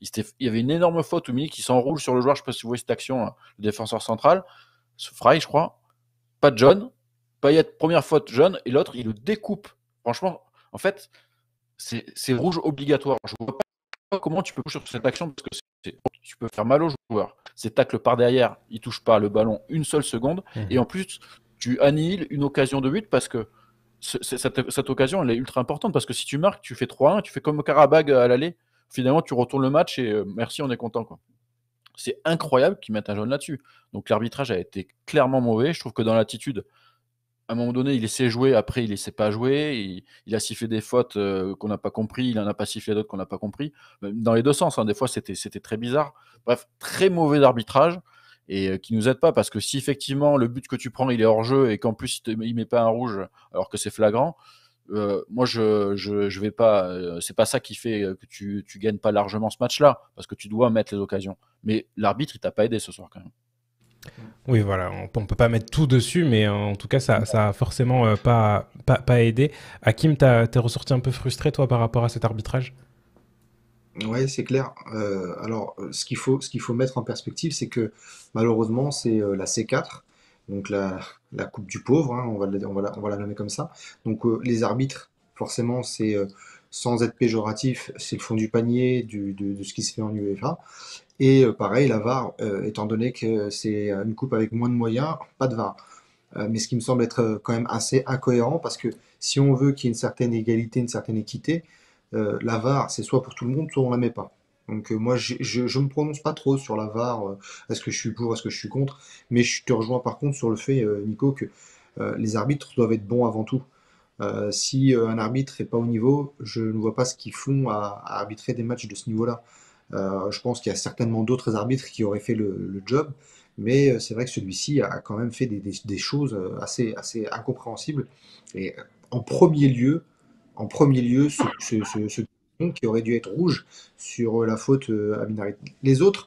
Speaker 2: Il, y avait une énorme faute où Milik qui s'enroule sur le joueur, je sais pas si vous voyez cette action, le défenseur central, Fry, je crois, pas de jaune, Payet, première faute jaune, et l'autre, il le découpe. Franchement, en fait, c'est rouge obligatoire. Je vois pas comment tu peux sur cette action parce que tu peux faire mal au joueur. C'est tacle par derrière, il touche pas le ballon une seule seconde. Mhm. Et en plus, tu annihiles une occasion de but parce que cette, occasion, elle est ultra importante parce que si tu marques, tu fais 3-1, tu fais comme Karabag à l'aller. Finalement, tu retournes le match et euh, merci, on est content. C'est incroyable qu'ils mettent un jaune là-dessus. Donc l'arbitrage a été clairement mauvais. Je trouve que dans l'attitude, à un moment donné, il de jouer, après, il ne sait pas jouer. Il, il, a sifflé des fautes euh, qu'on n'a pas compris, il en a pas sifflé d'autres qu'on n'a pas compris. Dans les deux sens, hein, des fois, c'était très bizarre. Bref, très mauvais arbitrage et qui euh, qui nous aide pas parce que si effectivement le but que tu prends, il est hors jeu et qu'en plus, il ne met pas un rouge alors que c'est flagrant. Euh, moi, je, je, vais pas. c'est pas ça qui fait que tu, tu gagnes pas largement ce match-là, parce que tu dois mettre les occasions. Mais l'arbitre, il t'a pas aidé ce soir quand même.
Speaker 1: Oui, voilà, on ne peut pas mettre tout dessus, mais euh, en tout cas, ça n'a forcément euh, pas, pas, aidé. Hakim, tu es ressorti un peu frustré, toi, par rapport à cet arbitrage
Speaker 3: Oui, c'est clair. Euh, alors, ce qu'il faut, faut mettre en perspective, c'est que malheureusement, c'est la C4, donc la, la Coupe du Pauvre, hein, on, va la, on va la nommer comme ça. Donc, les arbitres, forcément, c'est sans être péjoratif, c'est le fond du panier de, de, ce qui se fait en UEFA. Et euh, pareil, la VAR, euh, étant donné que c'est une coupe avec moins de moyens, pas de VAR. Euh, mais ce qui me semble être quand même assez incohérent, parce que si on veut qu'il y ait une certaine égalité, une certaine équité, la VAR, c'est soit pour tout le monde, soit on la met pas. Donc moi, je ne me prononce pas trop sur la VAR, est-ce que je suis pour, est-ce que je suis contre, mais je te rejoins par contre sur le fait, Nico, que les arbitres doivent être bons avant tout. si un arbitre n'est pas au niveau, je ne vois pas ce qu'ils font à arbitrer des matchs de ce niveau-là. Euh, je pense qu'il y a certainement d'autres arbitres qui auraient fait le, job, mais euh, c'est vrai que celui-ci a quand même fait des, choses euh, assez, assez incompréhensibles. Et en premier lieu, en premier lieu, ce, qui aurait dû être rouge sur la faute à Minaret. Les autres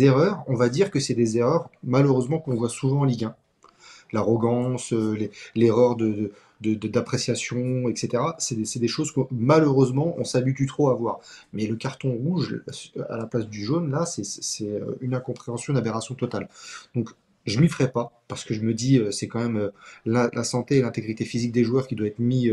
Speaker 3: erreurs, on va dire que c'est des erreurs malheureusement qu'on voit souvent en Ligue 1. L'arrogance, l'erreur de, d'appréciation, de, etc. C'est des, choses que malheureusement on s'habitue trop à voir. Mais le carton rouge à la place du jaune, là, c'est euh, une incompréhension, une aberration totale. Donc je m'y ferai pas parce que je me dis euh, c'est quand même euh, la, la santé et l'intégrité physique des joueurs qui doit être mis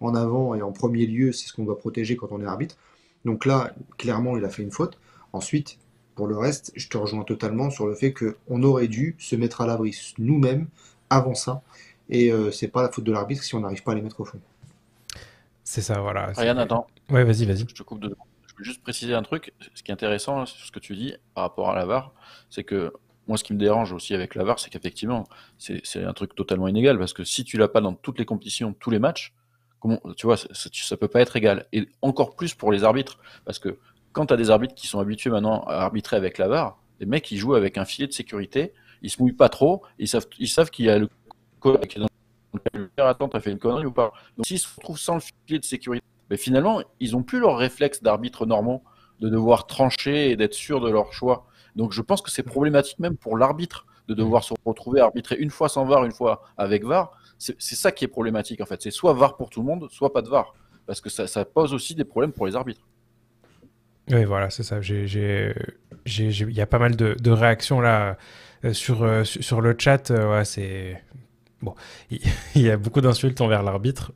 Speaker 3: en avant et en premier lieu, c'est ce qu'on doit protéger quand on est arbitre. Donc là, clairement, il a fait une faute. Ensuite, pour le reste, je te rejoins totalement sur le fait qu'on aurait dû se mettre à l'abri nous-mêmes avant ça et euh, c'est pas la faute de l'arbitre si on n'arrive pas à les mettre au
Speaker 1: fond. C'est ça, voilà. Ryan, attends. Ouais, vas-y, vas-y. Je te coupe
Speaker 2: de Je veux juste préciser un truc. Ce qui est intéressant, hein, ce que tu dis par rapport à l'avare, c'est que moi, ce qui me dérange aussi avec la c'est qu'effectivement, c'est un truc totalement inégal parce que si tu l'as pas dans toutes les compétitions, tous les matchs, comment, tu vois, ça, ne peut pas être égal. Et encore plus pour les arbitres parce que quand tu as des arbitres qui sont habitués maintenant à arbitrer avec la les mecs, ils jouent avec un filet de sécurité, ils se mouillent pas trop, ils savent, ils savent qu'il y a le attends, fait une connerie ou pas Donc s'ils se retrouvent sans le filet de sécurité, mais finalement, ils n'ont plus leur réflexe d'arbitre normand de devoir trancher et d'être sûr de leur choix. Donc je pense que c'est problématique même pour l'arbitre de devoir se retrouver arbitrer une fois sans VAR, une fois avec VAR. C'est ça qui est problématique en fait. C'est soit VAR pour tout le monde, soit pas de VAR. Parce que ça, pose aussi des problèmes pour les arbitres.
Speaker 1: Oui, voilà, c'est ça. Il y a pas mal de, réactions là euh, sur, euh, sur le chat. Euh, c'est Bon, <laughs> il y a beaucoup d'insultes envers l'arbitre,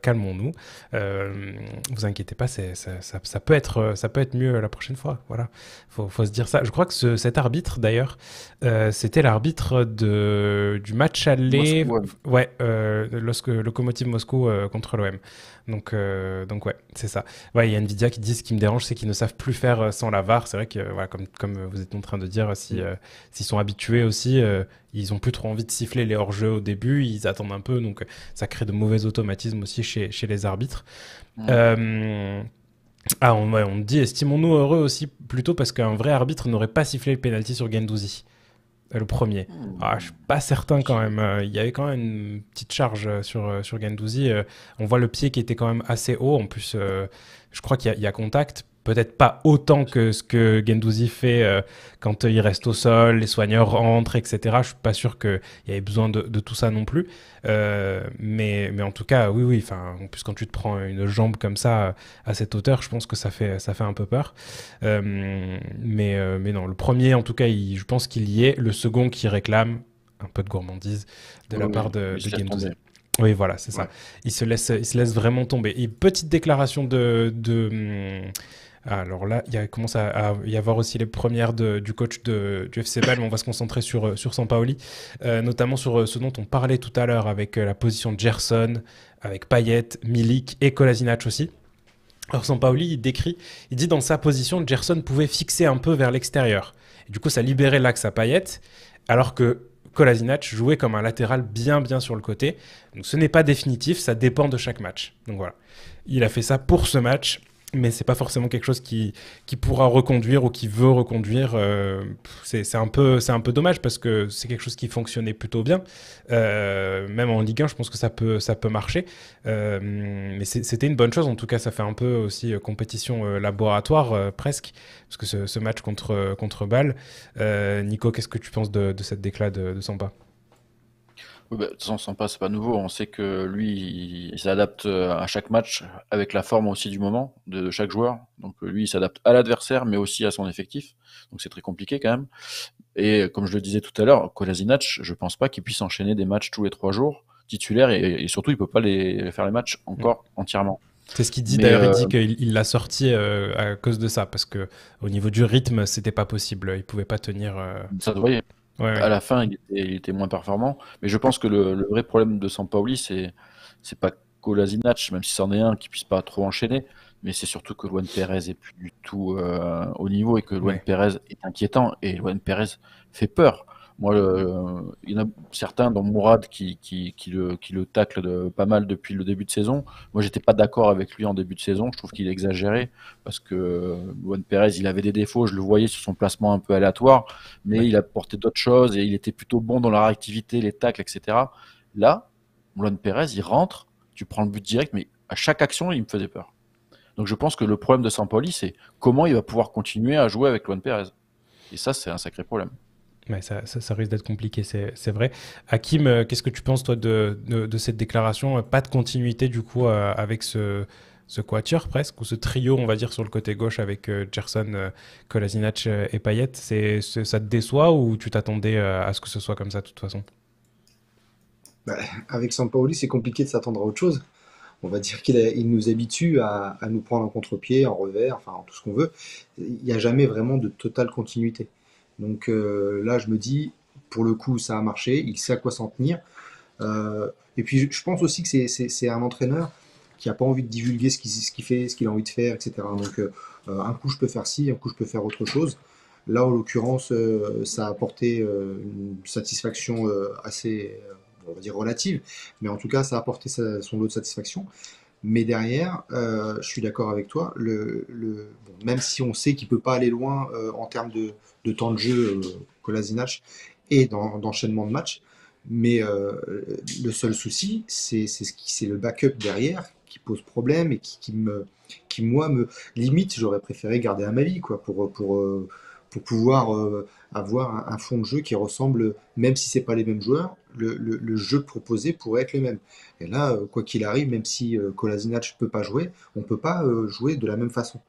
Speaker 1: calmons-nous. Euh, vous inquiétez pas, ça, ça, peut être, ça peut être mieux la prochaine fois. Voilà, faut, faut se dire ça. Je crois que cet arbitre, d'ailleurs, euh, c'était l'arbitre de, du match aller. ouais, euh, lorsque Locomotive Moscou euh, contre l'OM. Donc, euh, donc ouais, c'est ça. il y a Nvidia qui dit ce qui me dérange, c'est qu'ils ne savent plus faire euh, sans la VAR. C'est vrai que, voilà, comme, comme vous êtes en train de dire, s'ils si, mm. euh, s'ils sont habitués aussi, ils ont plus trop envie de siffler les hors-jeux au début, ils attendent un peu, donc ça crée de mauvais automatismes aussi chez, chez les arbitres. Mm. ah, on, on dit estimons-nous heureux aussi, plutôt parce qu'un vrai arbitre n'aurait pas sifflé le penalty sur Gendouzi le premier. Hmm. Ah, je suis pas certain quand même. Euh, il y avait quand même une petite charge euh, sur, euh, sur Gandouzi. on voit le pied qui était quand même assez haut. En plus, je crois qu'il y, a contact peut-être pas autant que ce que Gendouzi fait euh, quand euh, il reste au sol, les soigneurs rentrent, etc. Je suis pas sûr qu'il y ait besoin de, tout ça non plus. Euh, mais, mais en tout cas, oui, oui. Enfin, en plus, quand tu te prends une jambe comme ça à cette hauteur, je pense que ça fait, ça fait un peu peur. mais, mais non, le premier, en tout cas, je pense qu'il y est. Le second qui réclame un peu de gourmandise de la part de, de Gendouzi. Oui, voilà, c'est ça. Il se, laisse, il se laisse vraiment tomber. Et petite déclaration de, hum, alors là, il commence à, y avoir aussi les premières du coach du FC Bâle, mais on va se concentrer sur, euh, sur Sampaoli, euh, notamment sur euh, ce dont on parlait tout à l'heure avec la position de Gerson, avec Payet, Milik et Kolasinac aussi. Alors Sampaoli, il décrit, il dit dans sa position, Gerson pouvait fixer un peu vers l'extérieur. Du coup, ça libérait l'axe à Payet, alors que Kolasinac jouait comme un latéral bien bien sur le côté. Donc ce n'est pas définitif, ça dépend de chaque match. Donc voilà. Il a fait ça pour ce match mais c'est pas forcément quelque chose qui, qui pourra reconduire ou qui veut reconduire. Euh, c'est un, peu, un peu dommage parce que c'est quelque chose qui fonctionnait plutôt bien. Euh, même en Ligue 1, je pense que ça peut, ça peut marcher. Euh, mais c'était une bonne chose. En tout cas, ça fait un peu aussi compétition laboratoire presque. Parce que ce, match contre, contre Bâle. Nico, qu'est-ce que tu penses de, cette déclat de, de Samba
Speaker 2: oui, bah, de toute façon, c'est pas nouveau. On sait que lui, il, s'adapte euh, à chaque match avec la forme aussi du moment de, chaque joueur. Donc euh, lui, il s'adapte à l'adversaire, mais aussi à son effectif. Donc c'est très compliqué quand même. Et euh, comme je le disais tout à l'heure, Kolasinac, je pense pas qu'il puisse enchaîner des matchs tous les trois jours titulaire et, surtout il peut pas faire les matchs encore mm. entièrement. C'est ce qu'il dit d'ailleurs, il dit
Speaker 1: qu'il l'a sorti à cause de ça parce que au niveau du rythme, c'était pas possible, il pouvait pas tenir ça doit à la fin,
Speaker 2: il était, moins performant. Mais je pense que le, vrai problème de Sampaoli, c'est c'est pas lazinac même si c'en est un qui puisse pas trop enchaîner, mais c'est surtout que Luan Perez est plus du tout euh, au niveau et que Luan Perez est inquiétant et Luan Perez fait peur. Moi, il y en a certains, dont Mourad, qui, le, tacle pas mal depuis le début de saison. Moi, j'étais pas d'accord avec lui en début de saison. Je trouve qu'il exagérait parce que euh, Juan Perez, il avait des défauts. Je le voyais sur son placement un peu aléatoire, mais il apportait d'autres choses et il était plutôt bon dans la réactivité, les tacles, etc. Là, Juan Perez, il rentre, tu prends le but direct, mais à chaque action, il me faisait peur. Donc, je pense que le problème de Sampoli, c'est comment il va pouvoir continuer à jouer avec Juan Perez. Et ça, c'est un sacré problème.
Speaker 1: Mais ça, risque d'être compliqué, c'est vrai. Hakim, euh, qu'est-ce que tu penses, toi, de, de, cette déclaration euh, Pas de continuité, du coup, euh, avec ce, ce quatuor presque, ou ce trio, on va dire, sur le côté gauche avec Gerson, Kolasinac et Payet. C'est ça te déçoit ou tu t'attendais à ce que ce soit comme ça, de toute façon
Speaker 3: bah, Avec Sampaoli, c'est compliqué de s'attendre à autre chose. On va dire qu'il il nous habitue à, à nous prendre en contre-pied, en revers, enfin, tout ce qu'on veut. Il n'y a jamais vraiment de totale continuité. Donc euh, là, je me dis, pour le coup, ça a marché, il sait à quoi s'en tenir. Euh, et puis, je pense aussi que c'est un entraîneur qui n'a pas envie de divulguer ce qu'il fait, ce qu'il a envie de faire, etc. Donc, euh, un coup, je peux faire ci, un coup, je peux faire autre chose. Là, en l'occurrence, ça a apporté une satisfaction assez, on va dire, relative, mais en tout cas, ça a apporté son lot de satisfaction. Mais derrière, euh, je suis d'accord avec toi, le, même si on sait qu'il ne peut pas aller loin euh, en termes de, temps de jeu, Colasinac, euh, et d'enchaînement de matchs, mais le seul souci, c'est ce le backup derrière qui pose problème et qui, me, qui moi, me limite, j'aurais préféré garder un vie quoi, pour... pour pour pouvoir euh, avoir un, fond de jeu qui ressemble, même si c'est pas les mêmes joueurs, le, jeu proposé pourrait être le même. Et là, euh, quoi qu'il arrive, même si euh, ne peut pas jouer, on ne peut pas euh, jouer de la même façon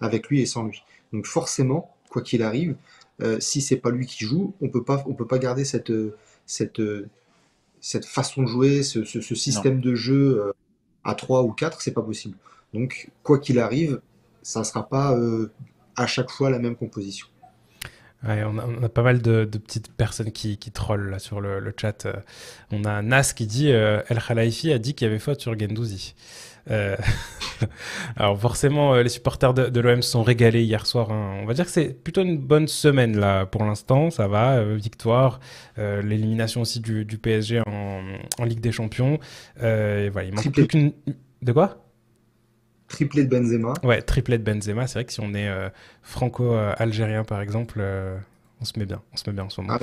Speaker 3: avec lui et sans lui. Donc forcément, quoi qu'il arrive, si c'est pas lui qui joue, on ne peut pas garder cette cette cette façon de jouer, ce, système de jeu à 3 ou 4, c'est pas possible. Donc quoi qu'il arrive, ça sera pas à chaque fois la même composition
Speaker 1: on, a, pas mal de, petites personnes qui, trollent là, sur le, chat. Euh, on a Nas qui dit euh, El Khalifi a dit qu'il y avait faute sur Gendouzi. Euh, <laughs> alors forcément, les supporters de, l'OM sont régalés hier soir. Hein. On va dire que c'est plutôt une bonne semaine là pour l'instant. Ça va, victoire, l'élimination aussi du, PSG en, Ligue des Champions. il manque plus qu'une. De quoi triplé de Benzema. Ouais, triplé de Benzema. C'est vrai que si on est euh, franco-algérien, par exemple, euh, on se met bien. On se met bien en ce moment.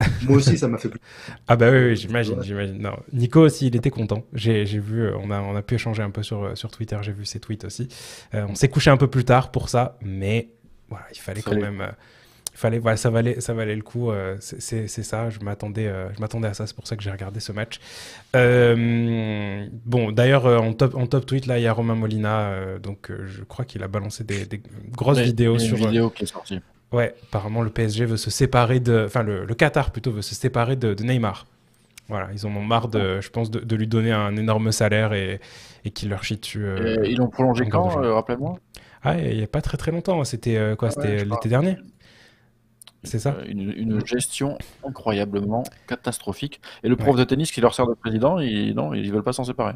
Speaker 1: Ah Moi aussi, ça m'a fait plaisir. Ah bah oui, j'imagine, j'imagine. Non. Nico aussi, il était content. J'ai, vu, euh, on a, on a pu échanger un peu sur, sur Twitter. J'ai vu ses tweets aussi. on s'est couché un peu plus tard pour ça, mais voilà, il fallait quand même voilà, ça, valait, ça valait le coup. Euh, c'est ça, je m'attendais euh, m'attendais à ça. C'est pour ça que j'ai regardé ce match. Euh, bon, d'ailleurs, en top, en top tweet, là, il y a Romain Molina. donc, je crois qu'il a balancé des, des grosses vidéos une sur. vidéo qui est sortie. Ouais, apparemment, le PSG veut se séparer de. Enfin, le, Qatar plutôt veut se séparer de, Neymar. Voilà, ils en ont marre, de, je pense, de, lui donner un énorme salaire et, et qu'il leur chie dessus. ils l'ont prolongé quand,
Speaker 2: moi
Speaker 1: ah, il n'y a pas très très longtemps, c'était
Speaker 2: quoi ah C'était l'été dernier c'est ça. Euh, une, mm. gestion incroyablement catastrophique. Et le prof de tennis qui leur sert de président, ils, non, ils veulent pas s'en séparer.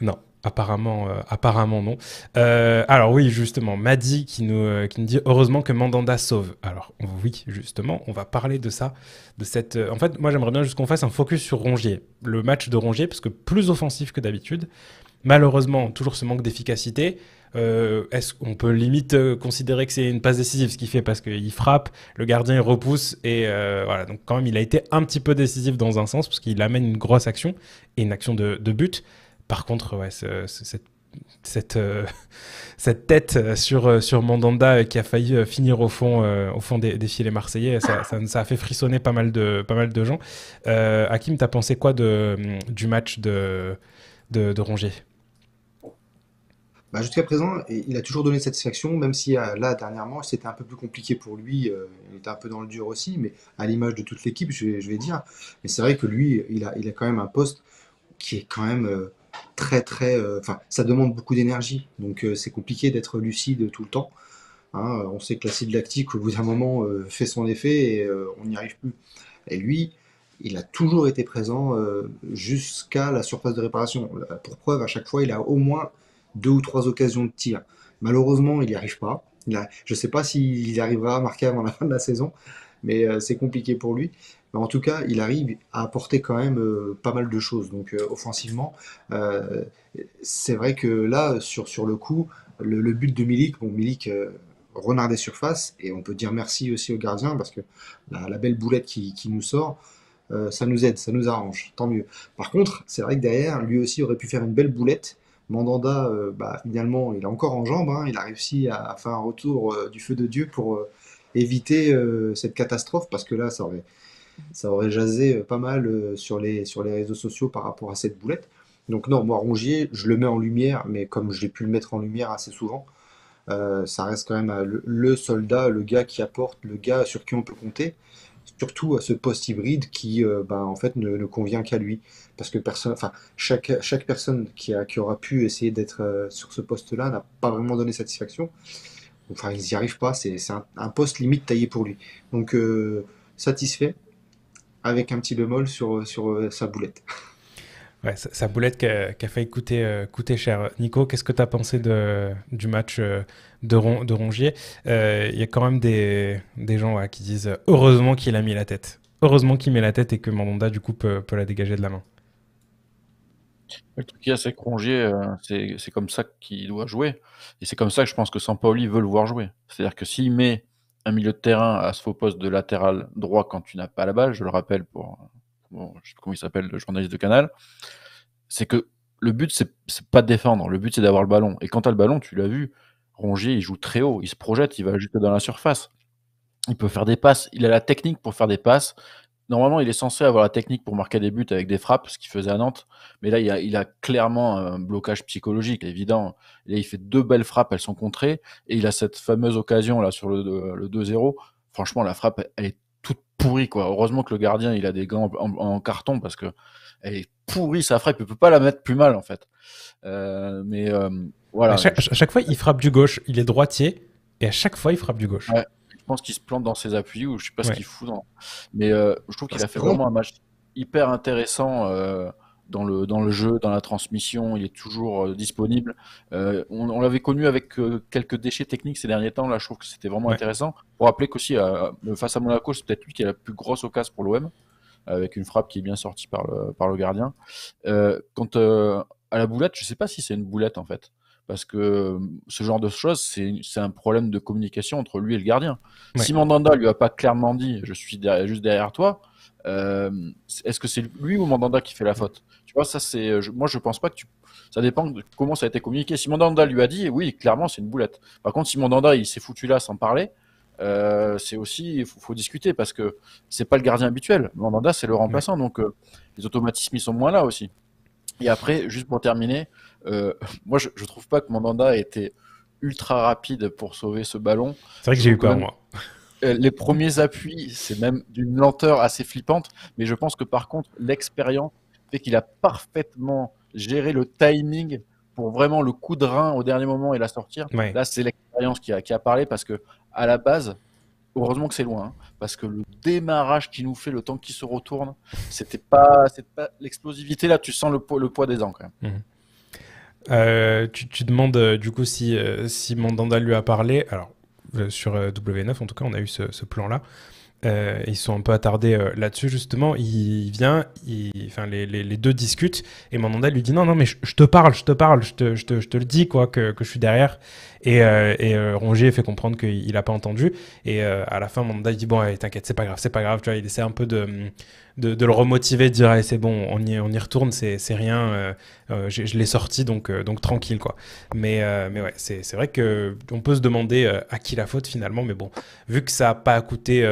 Speaker 1: Non. <laughs> Apparemment, euh, apparemment non. Euh, alors oui, justement, Maddy qui nous, qui nous dit heureusement que Mandanda sauve. Alors oui, justement, on va parler de ça, de cette. en fait, moi j'aimerais bien juste qu'on fasse un focus sur Rongier, le match de Rongier, parce que plus offensif que d'habitude. Malheureusement, toujours ce manque d'efficacité. On euh, est-ce qu'on peut limite euh, considérer que c'est une passe décisive ce qu'il fait parce qu'il frappe, le gardien il repousse et euh, voilà. Donc quand même, il a été un petit peu décisif dans un sens parce qu'il amène une grosse action et une action de, but. Par contre, <laughs> cette tête sur, sur Mandanda qui a failli finir au fond, au fond des, filets marseillais, ça, a fait frissonner pas mal de, pas mal de gens. Euh, Hakim, t'as pensé quoi du match de, de, de Rongier
Speaker 3: bah, jusqu'à présent, il a toujours donné satisfaction, même si euh, là, dernièrement, c'était un peu plus compliqué pour lui. Euh, il était un peu dans le dur aussi, mais à l'image de toute l'équipe, je, vais- dire. Mais c'est vrai que lui, il a, il a quand même un poste qui est quand même euh, très, très. Enfin, ça demande beaucoup d'énergie. Donc, c'est compliqué d'être lucide tout le temps. Hein. on sait que l'acide lactique, au bout d'un moment, fait son effet et on n'y arrive plus. Et lui, il a toujours été présent jusqu'à la surface de réparation. Pour preuve, à chaque fois, il a au moins deux ou trois occasions de tir. Malheureusement, il n'y arrive pas. je ne sais pas s'il arrivera à marquer avant la fin de la saison, mais euh, c'est compliqué pour lui. Mais en tout cas, il arrive à apporter quand même euh, pas mal de choses. Donc euh, offensivement, c'est vrai que là, sur, sur le coup, le, but de Milik, bon, Milik renard des et on peut dire merci aussi au gardien, parce que la, la belle boulette qui, qui nous sort, ça nous aide, ça nous arrange, tant mieux. Par contre, c'est vrai que derrière, lui aussi aurait pu faire une belle boulette Mandanda, euh, bah, finalement, il est encore en jambes. Hein. il a réussi à, faire un retour euh, du feu de Dieu pour euh, éviter cette catastrophe parce que là, ça aurait, ça aurait jasé pas mal sur les, sur les réseaux sociaux par rapport à cette boulette. Donc non, moi Rongier, je le mets en lumière, mais comme je l'ai pu le mettre en lumière assez souvent, ça reste quand même le, soldat, le gars qui apporte, le gars sur qui on peut compter surtout à ce poste hybride qui euh, bah, en fait ne, convient qu'à lui parce que personne enfin chaque personne qui aura pu essayer d'être euh, sur ce poste là n'a pas vraiment donné satisfaction enfin ils n'y arrivent pas c'est un, un, poste limite taillé pour lui donc euh, satisfait avec un petit bémol sur sur sa boulette <laughs>
Speaker 1: Ouais, sa boulette qui a, failli coûter, cher. Nico, qu'est-ce que tu as pensé de, du match euh, de, Rongier euh, Il y a quand même des, gens qui disent euh, heureusement qu'il a mis la tête. Heureusement qu'il met la tête et que Mandanda, du coup, peut, la dégager de la main.
Speaker 2: Le truc c'est que Rongier, c'est comme ça qu'il doit jouer. Et c'est comme ça que je pense que Sampaoli veut le voir jouer. C'est-à-dire que s'il met un milieu de terrain à ce faux poste de latéral droit quand tu n'as pas la balle, je le rappelle pour bon, comment il s'appelle, le journaliste de Canal, c'est que le but, c'est pas de défendre, le but, c'est d'avoir le ballon. Et quand tu as le ballon, tu l'as vu, ronger il joue très haut, il se projette, il va jusque dans la surface. Il peut faire des passes, il a la technique pour faire des passes. Normalement, il est censé avoir la technique pour marquer des buts avec des frappes, ce qu'il faisait à Nantes. Mais là, il a, il a, clairement un blocage psychologique, évident. Là, il fait deux belles frappes, elles sont contrées. Et il a cette fameuse occasion là sur le, le 2-0. Franchement, la frappe, elle est toute pourrie, quoi. Heureusement que le gardien, il a des gants en, carton parce que elle est pourrie sa frappe. Il peut pas la mettre plus mal, en fait. Euh, mais euh, voilà. À
Speaker 1: chaque, fois, il frappe du gauche. Il est droitier et à chaque fois, il frappe du gauche.
Speaker 2: je pense qu'il se plante dans ses appuis ou je sais pas ce qu'il fout. Mais euh, je trouve qu'il a fait vraiment un match hyper intéressant dans le, dans le jeu, dans la transmission, il est toujours euh, disponible. Euh, on, l'avait connu avec euh, quelques déchets techniques ces derniers temps, là je trouve que c'était vraiment intéressant. Pour rappeler qu'aussi, face à Monaco, c'est peut-être lui qui a la plus grosse occasion pour l'OM, avec une frappe qui est bien sortie par le, par le gardien. quant à la boulette, je ne sais pas si c'est une boulette en fait. Parce que ce genre de choses, c'est un problème de communication entre lui et le gardien. Si Mandanda lui a pas clairement dit, je suis juste derrière toi, est-ce que c'est lui ou Mandanda qui fait la faute ça c'est. Euh, moi, je pense pas que tu. Ça dépend de comment ça a été communiqué. Si Mandanda lui a dit, oui, clairement, c'est une boulette. Par contre, si Mandanda il s'est foutu là sans parler. Euh, c'est aussi, il faut, discuter parce que c'est pas le gardien habituel. Mandanda, c'est le remplaçant, donc euh, les automatismes ils sont moins là aussi. Et après, juste pour terminer, <laughs> moi je, je, trouve pas que Mandanda été ultra rapide pour sauver ce ballon. C'est vrai que j'ai eu peur moi. Les premiers appuis, c'est même d'une lenteur assez flippante, mais je pense que par contre, l'expérience qu'il a parfaitement géré le timing pour vraiment le coup de rein au dernier moment et la sortir. Là, c'est l'expérience qui a, qui a parlé parce que à la base, heureusement que c'est loin, hein, parce que le démarrage qui nous fait, le temps qui se retourne, c'était pas, l'explosivité là. Tu sens le, poids le poids des ans quand
Speaker 1: même. Mhm. Euh, tu, demandes euh, du coup si, euh, si Mandanda lui a parlé. Alors sur W9, en tout cas, on a eu ce, ce plan-là. Euh, ils sont un peu attardés euh, là-dessus justement. Il, vient, il, enfin les, deux discutent et Mandanda lui dit non non mais je, te parle, je te parle, je te, le dis quoi que, je suis derrière. Et, euh, euh, Rongier fait comprendre qu'il n'a pas entendu. Et euh, à la fin, Mandanda dit Bon, eh, t'inquiète, c'est pas grave, c'est pas grave. Tu vois, il essaie un peu de, le remotiver, de dire eh, c'est bon, on y, on y retourne, c'est rien, je, l'ai sorti, donc, donc tranquille. quoi. Mais, mais ouais, c'est vrai qu'on peut se demander à qui la faute finalement. Mais bon, vu que ça n'a pas coûté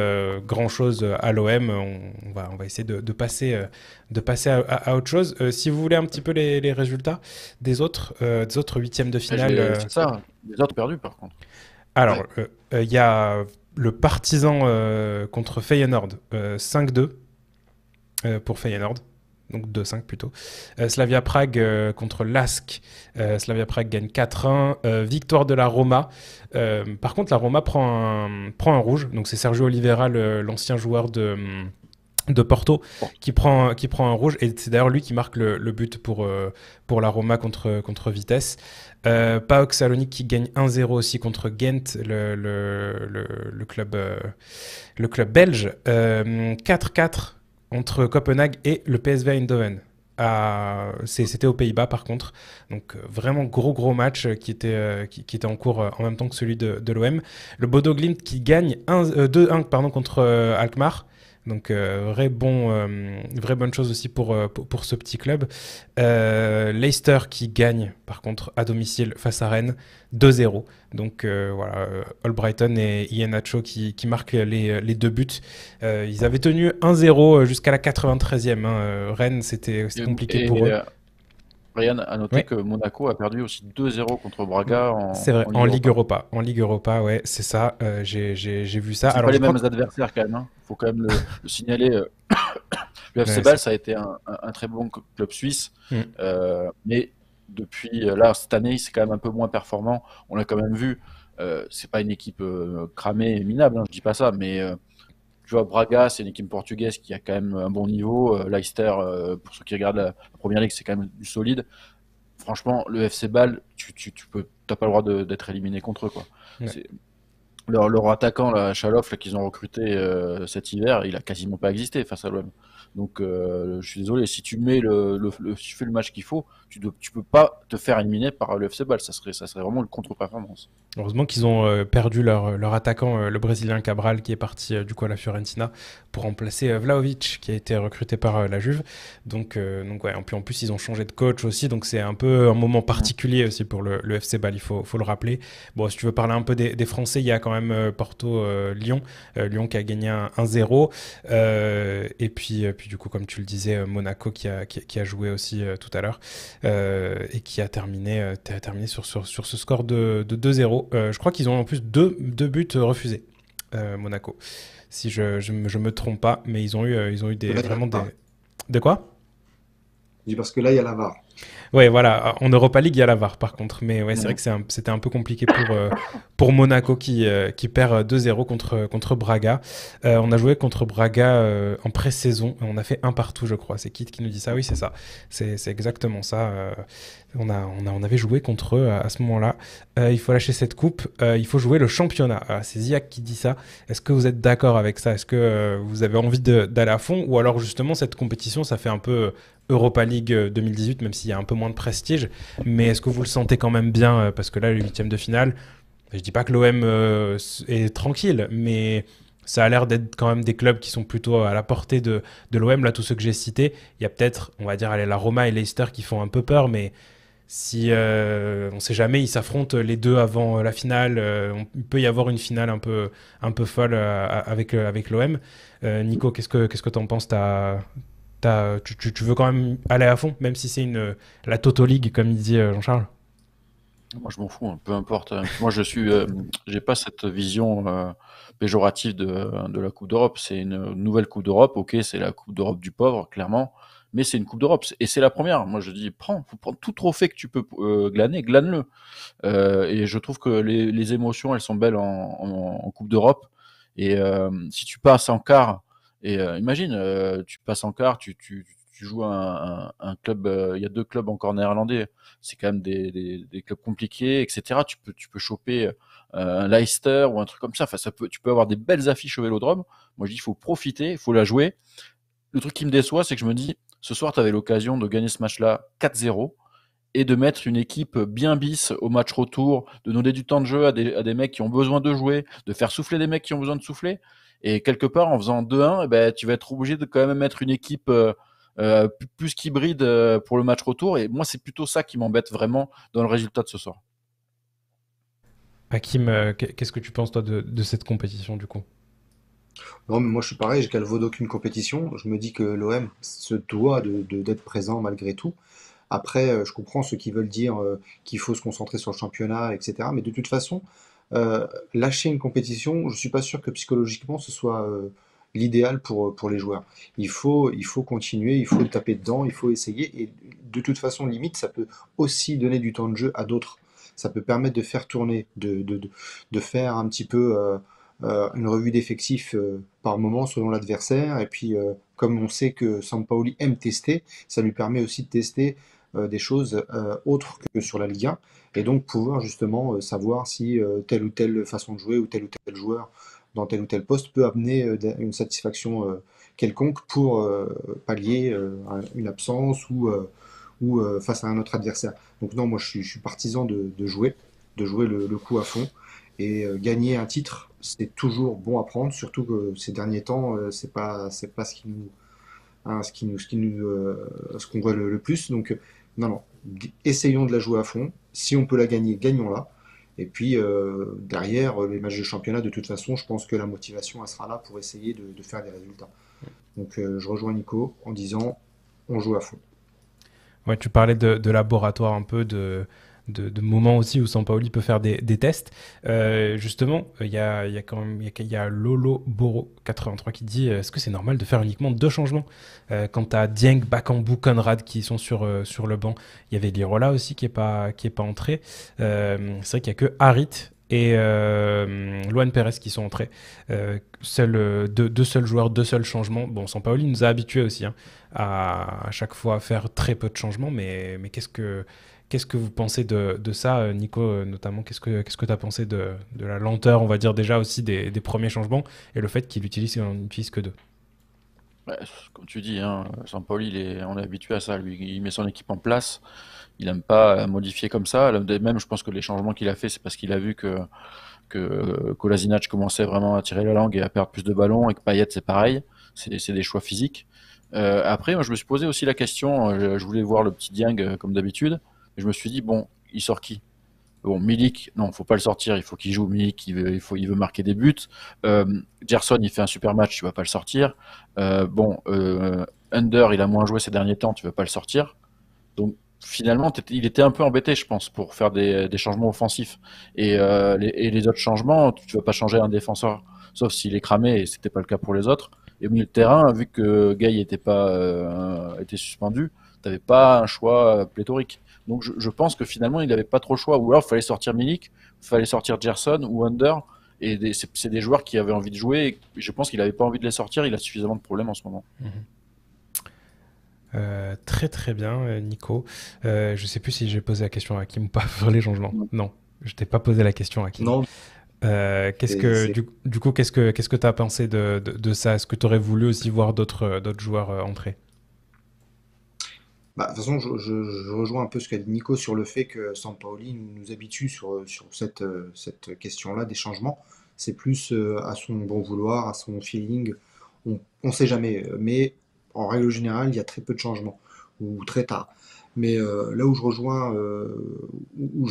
Speaker 1: grand chose à l'OM, on, va, essayer de, passer de passer à, autre chose. si vous voulez un petit peu les, résultats des autres, des autres huitièmes de finale. ça.
Speaker 2: Les autres perdus, par contre.
Speaker 1: Alors, euh, euh, il y a le partisan euh, contre Feyenoord, 5-2 pour Feyenoord. Donc 2-5 plutôt. Slavia Prague contre Lask. Slavia Prague gagne 4-1. victoire de la Roma. par contre, la Roma prend un, prend un rouge. Donc c'est Sergio Oliveira, l'ancien joueur de de Porto qui prend qui prend un rouge et c'est d'ailleurs lui qui marque le, but pour euh, pour la Roma contre contre Vitesse. Euh, Paok qui gagne 1-0 aussi contre Ghent, le, club euh, le club belge. 4-4 euh, entre Copenhague et le PSV Eindhoven. C'était aux Pays-Bas par contre. Donc vraiment gros gros match qui était, qui, était en cours en même temps que celui de, l'OM. Le Bodo qui gagne 2-1 contre Alkmaar. Donc, euh, vraie, bon, euh, vraie bonne chose aussi pour, euh, pour, ce petit club. Leicester qui gagne, par contre, à domicile face à Rennes, 2-0. Donc, voilà, Albrighton et Ian qui, qui marquent les, deux buts. ils avaient tenu 1-0 jusqu'à la 93e. Hein. Rennes, c'était compliqué pour eux.
Speaker 2: Ryan a noté que Monaco a perdu aussi 2-0 contre Braga mm. en, Ligue, Europa. Europa.
Speaker 1: En Ligue Europa, ouais, c'est ça. Euh, j'ai, vu ça. C'est pas les mêmes
Speaker 2: adversaires quand même. Il hein. faut quand même le, signaler. Euh, <coughs> le FC ouais, ça a été un, très bon club suisse, mm. euh, mais depuis là cette année, c'est quand même un peu moins performant. On l'a quand même vu. c'est pas une équipe cramée et minable. Hein, je dis pas ça, mais tu vois, Braga, c'est une équipe portugaise qui a quand même un bon niveau. Euh, Leicester, euh, pour ceux qui regardent la, première ligue, c'est quand même du solide. Franchement, le FC Ball, tu, tu, peux, pas le droit d'être éliminé contre eux, quoi. Leur, leur attaquant, la Chaloff, qu'ils ont recruté euh, cet hiver, il a quasiment pas existé face à l'OM. Donc, euh, je suis désolé, si tu mets le, le si fais le match qu'il faut, tu ne peux pas te faire éliminer par le FC Ball. Ça serait, ça serait vraiment une contre-performance.
Speaker 1: Heureusement qu'ils ont euh, perdu leur, leur, attaquant, le Brésilien Cabral, qui est parti du coup à la Fiorentina pour remplacer Vlaovic, qui a été recruté par la Juve. Donc, donc ouais, en plus, en plus, ils ont changé de coach aussi. Donc, c'est un peu un moment particulier aussi pour le, FC Ball, il faut, faut, le rappeler. Bon, si tu veux parler un peu des, des Français, il y a quand même euh, Porto-Lyon. Euh, euh, Lyon qui a gagné 1-0. et puis, puis, du coup, comme tu le disais, Monaco qui a, joué aussi tout à l'heure et qui a terminé, terminé sur, sur, ce score de, 2-0. je crois qu'ils ont en plus deux, buts refusés. Monaco. Si je, je, me trompe pas, mais ils ont eu, ils ont eu des, vraiment des. De quoi
Speaker 3: parce que là, il y a la VAR.
Speaker 1: Ouais, voilà. En Europa League, il y a la VAR par contre. Mais ouais, c'est vrai que c'était un, peu compliqué pour, euh, pour Monaco qui, euh, qui perd 2-0 euh, contre, contre Braga. on a joué contre Braga en pré-saison. On a fait un partout, je crois. C'est Kit qui nous dit ça. Oui, c'est ça. C'est exactement ça. On a, on, a, on, avait joué contre eux à, ce moment-là. il faut lâcher cette coupe. il faut jouer le championnat. c'est Ziak qui dit ça. Est-ce que vous êtes d'accord avec ça Est-ce que vous avez envie d'aller à fond Ou alors justement, cette compétition, ça fait un peu Europa League 2018, même s'il y a un peu moins moins de prestige. Mais est-ce que vous le sentez quand même bien euh, Parce que là, le huitième de finale, je dis pas que l'OM euh, est tranquille, mais ça a l'air d'être quand même des clubs qui sont plutôt à la portée de, l'OM. Là, tous ceux que j'ai cités, il y a peut-être, on va dire, aller la Roma et Leicester qui font un peu peur, mais si euh, on sait jamais, ils s'affrontent les deux avant la finale. on, peut y avoir une finale un peu, un peu folle avec, avec l'OM. Nico, qu'est-ce que qu'est-ce que en penses euh, tu, tu, veux quand même aller à fond, même si c'est une euh, la Toto League, comme il dit euh, Jean-Charles
Speaker 2: Moi, je m'en fous, hein, peu importe. Moi, je suis, j'ai pas cette vision péjorative de, de, la Coupe d'Europe. C'est une nouvelle Coupe d'Europe, ok, c'est la Coupe d'Europe du pauvre, clairement, mais c'est une Coupe d'Europe et c'est la première. Moi, je dis, prends, faut prendre tout trophée que tu peux glaner, glane-le. et je trouve que les, émotions, elles sont belles en, en Coupe d'Europe. Et si tu passes en quart, et euh, imagine, euh, tu passes en quart, tu, joues un, un, club, euh, il y a deux clubs encore néerlandais, c'est quand même des, clubs compliqués, etc. Tu peux, choper un Leicester ou un truc comme ça. Enfin, ça tu peux avoir des belles affiches au Vélodrome. Moi, je dis, il faut profiter, il faut la jouer. Le truc qui me déçoit, c'est que je me dis, ce soir, tu avais l'occasion de gagner ce match-là 4-0 et de mettre une équipe bien bis au match retour, de donner du temps de jeu à des, mecs qui ont besoin de jouer, de faire souffler des mecs qui ont besoin de souffler. Et quelque part, en faisant 2-1, eh ben, tu vas être obligé de quand même mettre une équipe euh, euh, plus qu'hybride euh, pour le match retour. Et moi, c'est plutôt ça qui m'embête vraiment dans le résultat de ce soir.
Speaker 1: Hakim, qu'est-ce que tu penses, toi, de, cette compétition, du coup
Speaker 2: non, mais moi je suis pareil, je calvaud
Speaker 3: d'aucune compétition. Je me dis que l'OM se doit d'être de, présent malgré tout. Après, je comprends ceux qui veulent dire qu'il faut se concentrer sur le championnat, etc. Mais de toute façon, euh, lâcher une compétition, je ne suis pas sûr que psychologiquement ce soit euh, l'idéal euh, pour, les joueurs. Il faut, continuer, il faut taper dedans, il faut essayer. Et de toute façon, limite, ça peut aussi donner du temps de jeu à d'autres. Ça peut permettre de faire tourner, de, faire un petit peu une revue d'effectifs par moment selon l'adversaire. Et puis, comme on sait que Sampaoli aime tester, ça lui permet aussi de tester des choses autres que sur la Ligue et donc pouvoir justement euh, savoir si euh, telle ou telle façon de jouer ou tel ou tel joueur dans tel ou tel poste peut amener euh, une satisfaction quelconque pour pallier une absence ou, ou face à un autre adversaire. Donc non, moi je suis, partisan de, jouer, de jouer le, coup à fond. Et gagner un titre, c'est toujours bon à prendre, surtout que ces derniers temps, c'est pas c'est pas ce qui nous, hein, ce qui nous, ce qui nous, ce qu'on voit le plus. Donc non, non, essayons de la jouer à fond. Si on peut la gagner, gagnons-la. Et puis euh, derrière, euh, les matchs de championnat, de toute façon, je pense que la motivation elle sera là pour essayer de, faire des résultats. Donc euh, je rejoins Nico en disant on joue à fond.
Speaker 1: Ouais, tu parlais de laboratoire un peu de, de, moments aussi où Sampaoli peut faire des, tests. Euh, justement, il y a, y a, quand même y a Lolo Boro 83 qui dit est-ce que c'est normal de faire uniquement deux changements euh, Quant à Dieng, Bakambu, Conrad qui sont sur, euh, sur le banc, il y avait Lirola aussi qui n'est pas, qui est pas entré. c'est vrai qu'il n'y a que Harit et euh, Luan Perez qui sont entrés. seul, deux, deux, seuls joueurs, deux seuls changements. Bon, Sampaoli nous a habitués aussi hein, à, à, chaque fois faire très peu de changements, mais, mais qu'est-ce que Qu'est-ce que vous pensez de, ça, euh, Nico, euh, notamment Qu'est-ce que tu que as pensé de, la lenteur, on va dire déjà aussi, des, premiers changements et le fait qu'il utilise, on n'utilise que deux
Speaker 2: bah, Comme tu dis, hein, il paul on est habitué à ça. Lui, il met son équipe en place. Il n'aime pas euh, modifier comme ça. Même, je pense que les changements qu'il a fait, c'est parce qu'il a vu que que commençait vraiment à tirer la langue et à perdre plus de ballons et que Payet c'est pareil, c'est des choix physiques. après, moi, je me suis posé aussi la question, je, voulais voir le petit Dieng comme d'habitude, je me suis dit, bon, il sort qui Bon, Milik, non, il faut pas le sortir, il faut qu'il joue. Milik, il veut, faut, il veut marquer des buts. Euh, Gerson, il fait un super match, tu vas pas le sortir. Euh, bon, euh, Under, il a moins joué ces derniers temps, tu vas pas le sortir. Donc finalement, il était un peu embêté, je pense, pour faire des, changements offensifs. Et, les, autres changements, tu vas pas changer un défenseur, sauf s'il est cramé, et n'était pas le cas pour les autres. Et au milieu de terrain, vu que Gay était, pas, était suspendu, pas un choix pléthorique. Donc je, pense que finalement, il n'avait pas trop le choix. Ou alors, il fallait sortir Milik, il fallait sortir Gerson ou Under. Et c'est des joueurs qui avaient envie de jouer. Et je pense qu'il n'avait pas envie de les sortir. Il a suffisamment de problèmes en ce moment. Mhm.
Speaker 1: Euh, très très bien, euh, Nico. Je euh, je sais plus si j'ai posé la question à Kim ou pas <laughs> sur les changements. Non. je t'ai pas posé la question à Kim. Non. que du, coup qu'est-ce que tu ce que pensé de, de ça Est-ce que tu aurais voulu aussi voir d'autres d'autres joueurs entrer
Speaker 3: bah, de toute façon, je, rejoins un peu ce qu'a dit Nico sur le fait que Sampaoli nous, nous habitue sur, sur cette, euh, cette question-là des changements. C'est plus euh, à son bon vouloir, à son feeling. On ne sait jamais. Euh, mais en règle générale, il y a très peu de changements, ou très tard. Mais là où je rejoins, où,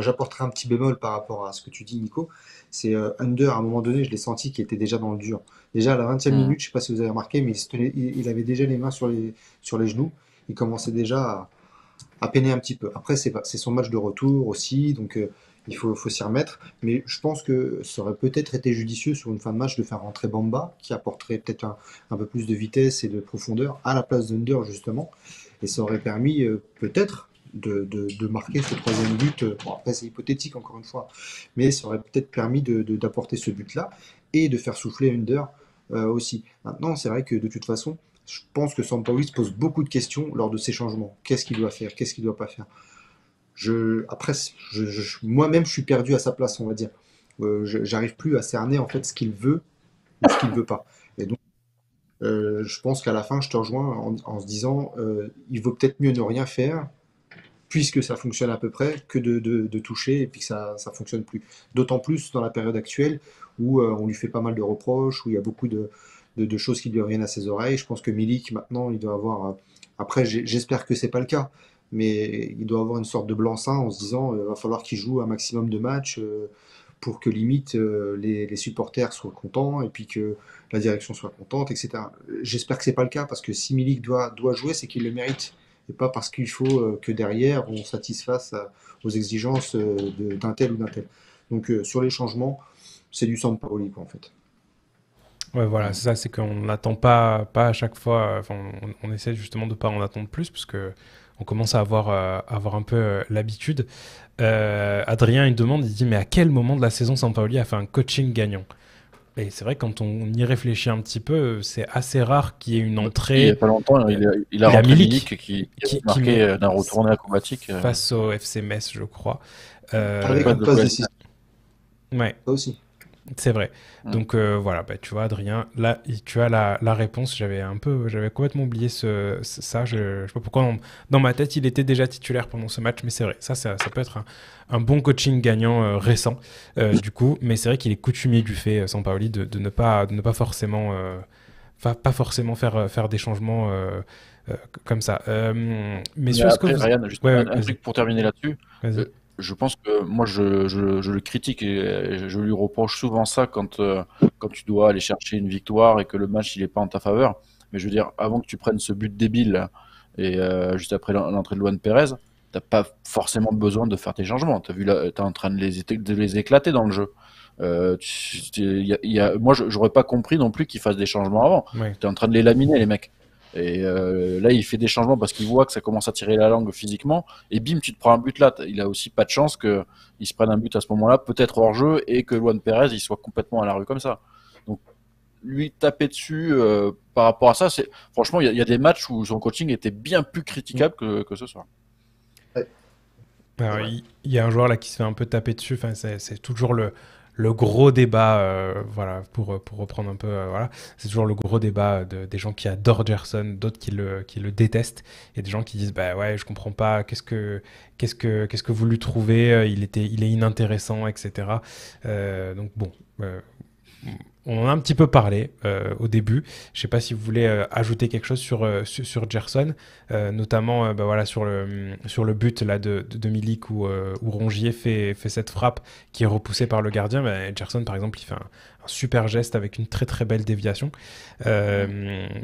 Speaker 3: j'apporterai un petit bémol par rapport à ce que tu dis, Nico, c'est Under, à un moment donné, je l'ai senti qu'il était déjà dans le dur. Déjà à la 20e mm. minute, je ne sais pas si vous avez remarqué, mais il, il, il, avait déjà les mains sur les, sur les genoux il commençait déjà à, peiner un petit peu. Après, c'est son match de retour aussi, donc euh, il faut, faut s'y remettre. Mais je pense que ça aurait peut-être été judicieux sur une fin de match de faire rentrer Bamba, qui apporterait peut-être un, peu plus de vitesse et de profondeur à la place d'Under, justement. Et ça aurait permis euh, peut-être de, marquer ce troisième but. Euh, bon, après, c'est hypothétique, encore une fois. Mais ça aurait peut-être permis d'apporter ce but-là et de faire souffler Under aussi. Maintenant, c'est vrai que de toute façon, je pense que Sampaoli se pose beaucoup de questions lors de ces changements. Qu'est-ce qu'il doit faire Qu'est-ce qu'il ne doit pas faire je, Après, je, moi-même, je suis perdu à sa place, on va dire. Euh, j'arrive plus à cerner en fait ce qu'il veut ou ce qu'il ne veut pas. Et donc, euh, je pense qu'à la fin, je te rejoins en, se disant euh, il vaut peut-être mieux ne rien faire puisque ça fonctionne à peu près, que de, toucher et puis que ça ne fonctionne plus. D'autant plus dans la période actuelle où on lui fait pas mal de reproches, où il y a beaucoup de, de, choses qui lui reviennent à ses oreilles. Je pense que Milik, maintenant, il doit avoir. Euh, après, j'espère que c'est pas le cas, mais il doit avoir une sorte de blanc-seing en se disant il euh, va falloir qu'il joue un maximum de matchs euh, pour que limite les, supporters soient contents et puis que la direction soit contente, etc. J'espère que c'est pas le cas parce que si Milik doit, doit jouer, c'est qu'il le mérite et pas parce qu'il faut que derrière on satisfasse aux exigences d'un tel ou d'un tel. Donc sur les changements, c'est du sang de en fait.
Speaker 1: Ouais, voilà, c'est ça, c'est qu'on n'attend pas, pas à chaque fois, on, essaie justement de ne pas en attendre plus, parce que on commence à avoir, euh, avoir un peu euh, l'habitude. Euh, Adrien, il demande, il dit, mais à quel moment de la saison Sampaoli a fait un coaching gagnant et c'est vrai, quand on y réfléchit un petit peu, c'est assez rare qu'il y ait une bah, entrée. Il n'y a pas
Speaker 2: longtemps, hein, il, a, a rentré qui, qui, marqué d'un retourné acrobatique. Face
Speaker 1: au FC Metz, je crois. Avec une passe décisive. Ouais. aussi. C'est vrai. Mm. Donc euh, voilà, bah, tu vois, Adrien, là, tu as la, réponse. J'avais un peu, j'avais complètement oublié ce, ça. Je, ne sais pas pourquoi. dans ma tête, il était déjà titulaire pendant ce match, mais c'est vrai. Ça, ça, peut être un, bon coaching gagnant euh, récent, euh, du coup. Mais c'est vrai qu'il est coutumier du fait, sans Paoli, de, ne pas, ne pas forcément, forcément faire, faire des changements comme ça. mais, ce que juste
Speaker 2: pour terminer là-dessus je pense que moi, je, je, le critique et euh, je lui reproche souvent ça quand, euh, quand tu dois aller chercher une victoire et que le match il n'est pas en ta faveur. Mais je veux dire, avant que tu prennes ce but débile et euh, juste après l'entrée de Luan Perez, t'as pas forcément besoin de faire tes changements. T'as vu là, t'es en train de les, de les éclater dans le jeu. Euh, je y moi, j'aurais pas compris non plus qu'ils fassent des changements avant. Tu es en train de les laminer, les mecs. Et euh, là, il fait des changements parce qu'il voit que ça commence à tirer la langue physiquement. Et bim, tu te prends un but là. Il a aussi pas de chance qu'il se prenne un but à ce moment-là, peut-être hors jeu, et que Juan Perez il soit complètement à la rue comme ça. Donc, lui taper dessus euh, par rapport à ça, c'est franchement, il y, a des matchs où son coaching était bien plus critiquable que, ce soit.
Speaker 1: il y, a un joueur là qui se fait un peu taper dessus. Enfin, c'est toujours le le gros débat, euh, voilà, euh, pour, reprendre un peu, euh, voilà, c'est toujours le gros débat des gens qui adorent Gerson, d'autres qui le, qui le détestent, et des gens qui disent, bah ouais, je comprends pas, qu'est-ce que, qu'est-ce que, qu'est-ce que vous lui trouvez, il était, il est inintéressant, etc. donc bon on en a un petit peu parlé euh, au début. Je ne sais pas si vous voulez euh, ajouter quelque chose sur, euh, sur, Gerson, notamment bah voilà, sur, le, sur le but là, de, de, Milik où, Rongier fait, fait cette frappe qui est repoussée par le gardien. mais bah, Gerson, par exemple, il fait un, super geste avec une très très belle déviation.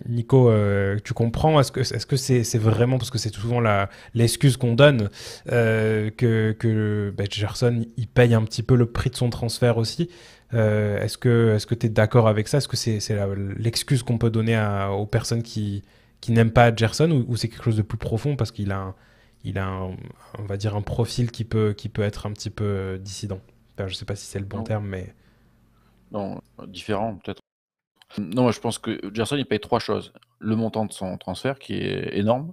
Speaker 1: Nico, tu comprends Est-ce que c'est -ce que c'est vraiment, parce que c'est souvent l'excuse qu'on donne, que, que bah, Gerson il paye un petit peu le prix de son transfert aussi euh, est-ce que est-ce que tu es d'accord avec ça Est-ce que c'est, l'excuse qu'on peut donner aux personnes qui, qui n'aiment pas Gerson ou, c'est quelque chose de plus profond parce qu'il a il a on va dire un profil qui peut qui peut être un petit peu euh, dissident. Enfin, je sais pas si c'est le bon terme
Speaker 2: mais non, euh, différent peut-être. Non, je pense que Gerson il paye trois choses le montant de son transfert qui est énorme,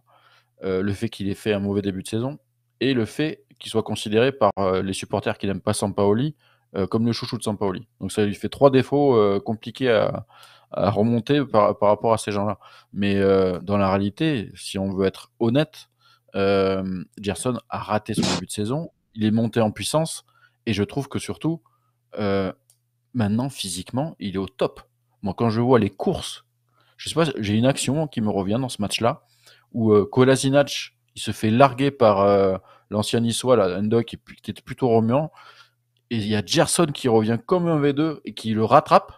Speaker 2: le fait qu'il ait fait un mauvais début de saison et le fait qu'il soit considéré par les supporters qui n'aiment pas Sampaoli euh, comme le chouchou de Sampaoli. Donc ça lui fait trois défauts euh, compliqués à, remonter par, rapport à ces gens-là. Mais euh, dans la réalité, si on veut être honnête, Gerson a raté son début de saison, il est monté en puissance, et je trouve que surtout, maintenant, physiquement, il est au top. Moi, quand je vois les courses, je sais pas, j'ai une action qui me revient dans ce match-là, où euh, Kolasinac, il se fait larguer par l'ancien niçois, là, Endo, qui, était plutôt remuant, et il y a Gerson qui revient comme un V2 et qui le rattrape.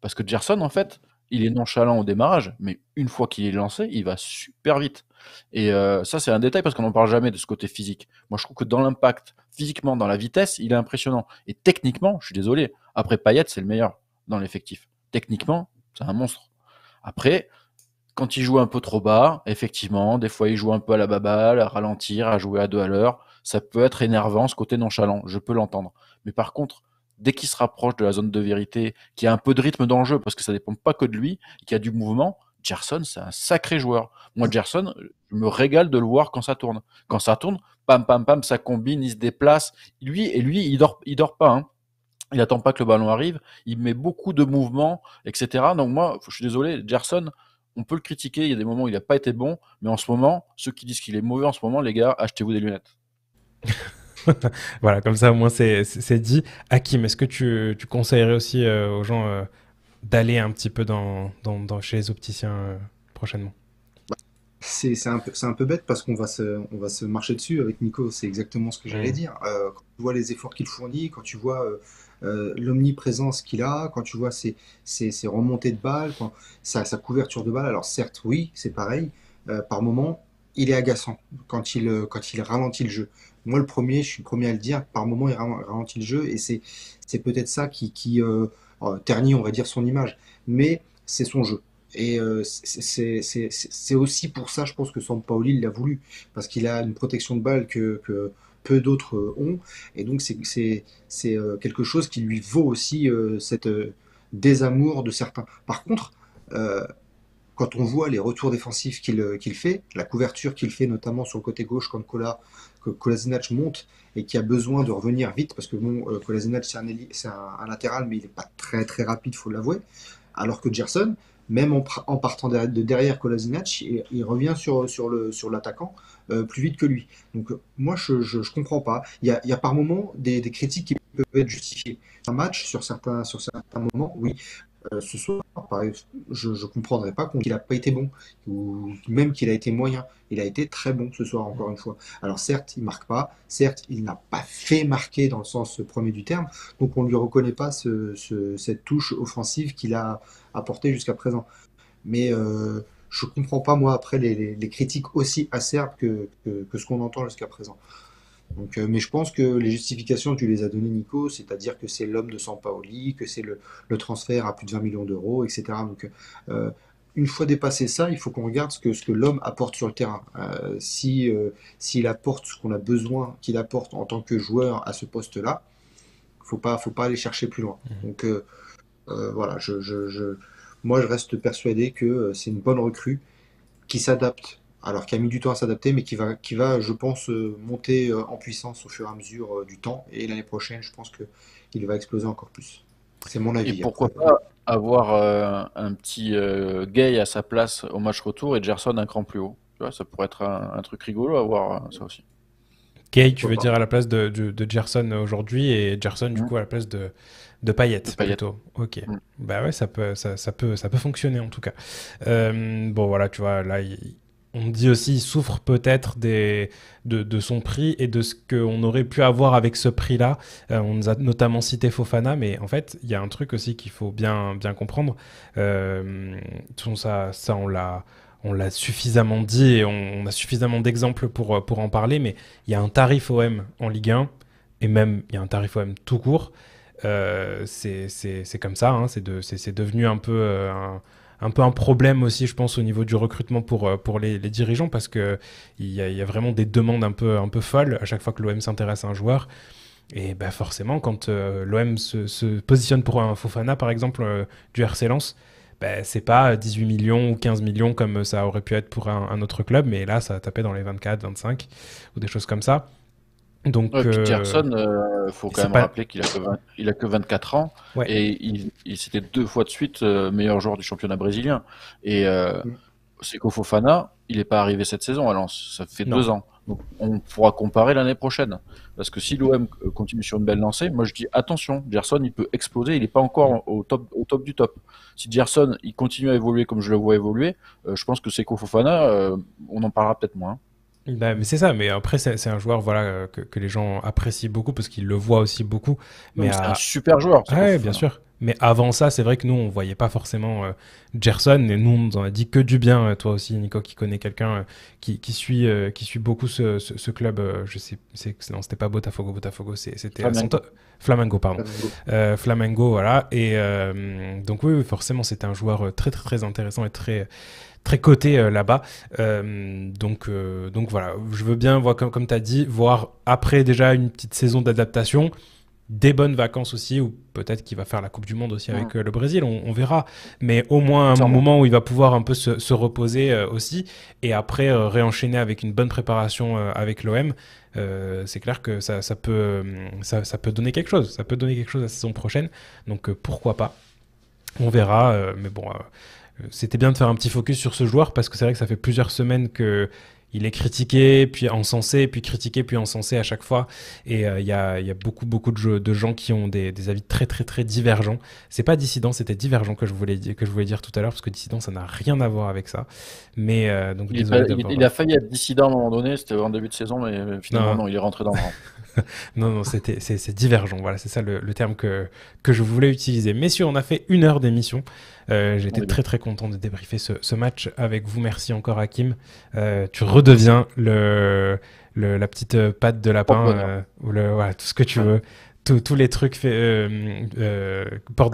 Speaker 2: Parce que Gerson, en fait, il est nonchalant au démarrage, mais une fois qu'il est lancé, il va super vite. Et euh, ça, c'est un détail parce qu'on n'en parle jamais de ce côté physique. Moi, je trouve que dans l'impact, physiquement, dans la vitesse, il est impressionnant. Et techniquement, je suis désolé, après Payet, c'est le meilleur dans l'effectif. Techniquement, c'est un monstre. Après, quand il joue un peu trop bas, effectivement, des fois, il joue un peu à la baballe, à ralentir, à jouer à deux à l'heure. Ça peut être énervant, ce côté nonchalant. Je peux l'entendre. Mais par contre, dès qu'il se rapproche de la zone de vérité, qui a un peu de rythme jeu, parce que ça dépend pas que de lui, qui a du mouvement, Gerson, c'est un sacré joueur. Moi, mm. Gerson, je me régale de le voir quand ça tourne. Quand ça tourne, pam, pam, pam, ça combine, il se déplace. Lui, et lui, il dort, il dort pas. Hein. Il n'attend pas que le ballon arrive. Il met beaucoup de mouvement, etc. Donc moi, je suis désolé, Gerson, on peut le critiquer. Il y a des moments où il n'a pas été bon, mais en ce moment, ceux qui disent qu'il est mauvais en ce moment, les gars, achetez-vous des lunettes. <laughs>
Speaker 1: <laughs> voilà, comme ça au moins c'est dit. Hakim, est-ce que tu, conseillerais aussi euh, aux gens euh, d'aller un petit peu dans, chez les opticiens euh, prochainement
Speaker 3: bah, c'est un, peu, bête parce qu'on va, se, va se marcher dessus avec Nico, c'est exactement ce que j'allais dire. quand tu vois les efforts qu'il fournit, quand tu vois l'omniprésence qu'il a, quand tu vois ses, remontées de balles, sa, couverture de balles, alors certes oui, c'est pareil, par moment, il est agaçant quand quand il ralentit le jeu moi le premier, je suis le premier à le dire, par moment il ralentit le jeu et c'est, peut-être ça qui, qui euh, euh, ternit, on va dire, son image. Mais c'est son jeu. Et euh, c'est, aussi pour ça, je pense que Paoli l'a voulu, parce qu'il a une protection de balle que, que peu d'autres ont, et donc c'est quelque chose qui lui vaut aussi cette désamour de certains. Par contre, quand on voit les retours défensifs qu'il, fait, la couverture qu'il fait notamment sur le côté gauche quand Cola que Kolasinac monte et qui a besoin de revenir vite, parce que bon, euh, Kolasinac, c'est un, latéral, mais il n'est pas très très rapide, faut l'avouer. Alors que Gerson, même en, partant de, derrière Kolasinac, il, il, revient sur, sur l'attaquant sur euh, plus vite que lui. Donc euh, moi, je ne comprends pas. Il y a, y a par moments des, des critiques qui peuvent être justifiées. Un match, sur certains, sur certains moments, oui. Euh, ce soir, je ne comprendrais pas qu'il n'a pas été bon, ou même qu'il a été moyen. Il a été très bon ce soir, encore une fois. Alors certes, il marque pas, certes, il n'a pas fait marquer dans le sens premier du terme, donc on ne lui reconnaît pas cette touche offensive qu'il a apportée jusqu'à présent. Mais euh, je ne comprends pas, moi, après, les, critiques aussi acerbes que ce qu'on entend jusqu'à présent. Donc, euh, mais je pense que les justifications, tu les as données, Nico, c'est-à-dire que c'est l'homme de Paoli, que c'est le, transfert à plus de 20 millions d'euros, etc. Donc, euh, une fois dépassé ça, il faut qu'on regarde ce que, ce l'homme apporte sur le terrain. Euh, si s'il apporte ce qu'on a besoin qu'il apporte en tant que joueur à ce poste-là, faut pas faut pas aller chercher plus loin. Mmh. Donc voilà, je, moi je reste persuadé que c'est une bonne recrue qui s'adapte alors qui a mis du temps à s'adapter, mais qui va, qui va, je pense, euh, monter euh, en puissance au fur et à mesure euh, du temps. Et l'année prochaine, je pense
Speaker 2: qu'il va exploser encore plus. C'est mon avis. Et pourquoi pas avoir un petit gay à sa place au match retour et Gerson un cran plus haut Ça pourrait être un, truc rigolo à voir, ça aussi.
Speaker 1: Gay, tu veux dire à la place de, de, Gerson aujourd'hui et Gerson, du mm. coup, à la place de, de paillettes, plutôt. Ok. Mm. Bah ouais, ça peut, ça, peut, ça peut fonctionner en tout cas. bon voilà, tu vois, là, on dit aussi, qu'il souffre peut-être de, son prix et de ce qu'on aurait pu avoir avec ce prix-là. Euh, on nous a notamment cité Fofana, mais en fait, il y a un truc aussi qu'il faut bien, bien comprendre. Euh, ça, ça, on l'a. On l'a suffisamment dit et on, a suffisamment d'exemples pour, pour en parler, mais il y a un tarif OM en Ligue 1, et même il y a un tarif OM tout court. Euh, c'est comme ça, hein. c'est devenu un peu euh, un peu un problème aussi, je pense, au niveau du recrutement pour, euh, pour les, dirigeants parce qu'il y a, y a vraiment des demandes un peu, un peu folles à chaque fois que l'OM s'intéresse à un joueur. Et bah, forcément, quand euh, l'OM se, positionne pour un Fofana, par exemple, euh, du RC Lens, bah, c'est pas 18 millions ou 15 millions comme ça aurait pu être pour un, un, autre club, mais là, ça a tapé dans les 24, 25 ou des choses comme ça. Donc, euh, euh, ouais,
Speaker 2: euh, faut quand même rappeler qu'il a, que il a que 24 ans et il, s'était deux fois de suite meilleur joueur du championnat brésilien. Et euh, mm. Fofana, il n'est pas arrivé cette saison à ça fait deux ans. Donc, on pourra comparer l'année prochaine. Parce que si l'OM continue sur une belle lancée, moi je dis attention, Gerson il peut exploser, il n'est pas encore au top, au top du top. Si Gerson il continue à évoluer comme je le vois évoluer, je pense que Seco Fofana, on en parlera peut-être moins.
Speaker 1: Bah, mais c'est ça, mais après, c'est un joueur voilà, euh, que, les gens apprécient beaucoup parce qu'ils le voient aussi beaucoup. Mais c'est un super joueur. Oui, bien hein. sûr. Mais avant ça, c'est vrai que nous, on voyait pas forcément euh, Gerson, et nous, on nous en a dit que du bien. Euh, toi aussi, Nico, qui connais quelqu'un euh, qui, suit, qui suit beaucoup ce, club. je sais, non, c'était pas Botafogo, Botafogo, c'était Flamengo. Flamengo, pardon. Flamengo, voilà. Et donc, oui, forcément, c'était un joueur très, très, très intéressant et très très coté euh, là-bas. Euh, donc, euh, donc voilà, je veux bien, voir, comme, comme tu as dit, voir après déjà une petite saison d'adaptation des bonnes vacances aussi, ou peut-être qu'il va faire la Coupe du Monde aussi avec le Brésil, on, verra. Mais au moins un moment où il va pouvoir un peu se, reposer aussi, et après réenchaîner avec une bonne préparation avec l'OM. c'est clair que ça, peut, ça, peut donner quelque chose, ça peut donner quelque chose la saison prochaine. Donc pourquoi pas On verra, mais bon, c'était bien de faire un petit focus sur ce joueur parce que c'est vrai que ça fait plusieurs semaines que il est critiqué, puis encensé, puis critiqué, puis encensé à chaque fois. Et euh, il y, a, beaucoup, beaucoup de, de gens qui ont des, avis très, très, très divergents. C'est pas dissident, c'était divergent que je voulais dire, que je voulais dire tout à l'heure, parce que dissident, ça n'a rien à voir avec ça. Mais euh, donc, il, a failli
Speaker 2: être dissident à un moment donné, c'était en début de saison, mais euh, finalement, non, il est rentré dans le
Speaker 1: <laughs> non, non, c'était, c'est, divergent. Voilà, c'est ça le, terme que, que je voulais utiliser. Messieurs, on a fait une heure d'émission. Euh, j'étais très très content de débriefer ce, match avec vous. Merci encore Hakim. Euh, tu redeviens le, la petite euh, patte de lapin, ou le, voilà, tout ce que tu veux tous les trucs porte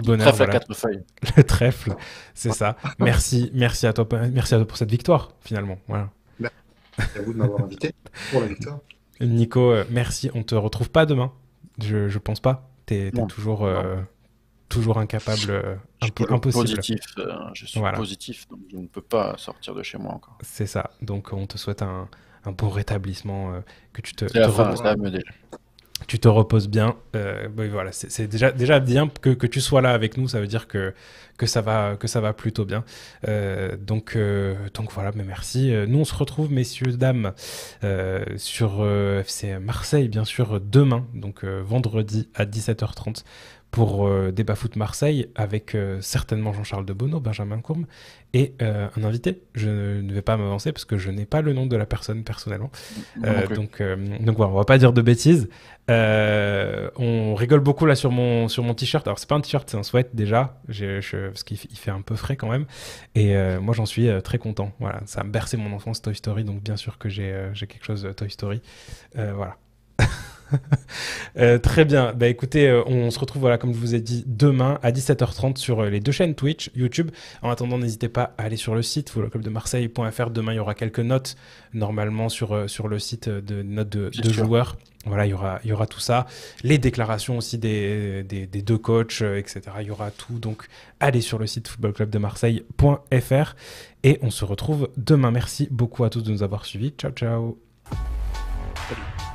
Speaker 1: bonheur. Le trèfle à quatre feuilles. <laughs> Le trèfle, c'est ça. Merci, merci à toi, merci pour cette victoire finalement. Voilà. Merci
Speaker 3: à vous de m'avoir invité pour la victoire.
Speaker 1: Nico, merci. On te retrouve pas demain. Je, je pense pas. T'es toujours toujours incapable, impossible. Euh, je suis euh,
Speaker 2: positif, donc je ne peux pas sortir de chez moi encore.
Speaker 1: C'est ça, donc on te souhaite un, un bon rétablissement, euh, que tu te, reposes, tu te reposes bien. voilà, c'est déjà, déjà bien que, tu sois là avec nous, ça veut dire que, que, ça, va, que ça va plutôt bien. donc, donc voilà, mais merci. Nous, on se retrouve, messieurs, dames, sur FC Marseille, bien sûr, demain, donc vendredi à 17h30 pour euh, Débat Foot Marseille avec euh, certainement Jean-Charles de Bonneau, Benjamin Courbe et euh, un invité. Je ne vais pas m'avancer parce que je n'ai pas le nom de la personne personnellement. donc, donc voilà, on va pas dire de bêtises. on rigole beaucoup là sur mon, sur mon t-shirt. Alors c'est pas un t-shirt, c'est un sweat déjà, parce qu'il fait un peu frais quand même. Et moi j'en suis très content. Voilà, ça a bercé mon enfance Toy Story, donc bien sûr que j'ai quelque chose de Toy Story. voilà. <laughs> <laughs> Euh, très bien. Bah écoutez, euh, on, se retrouve voilà comme je vous ai dit demain à 17h30 sur euh, les deux chaînes Twitch, YouTube. En attendant, n'hésitez pas à aller sur le site footballclubdemarseille.fr. Demain, il y aura quelques notes normalement sur sur le site de notes de, joueurs. Voilà, il y aura il y aura tout ça, les déclarations aussi des, des, des deux coachs, etc. Il y aura tout. Donc allez sur le site footballclubdemarseille.fr et on se retrouve demain. Merci beaucoup à tous de nous avoir suivis. Ciao ciao. Salut.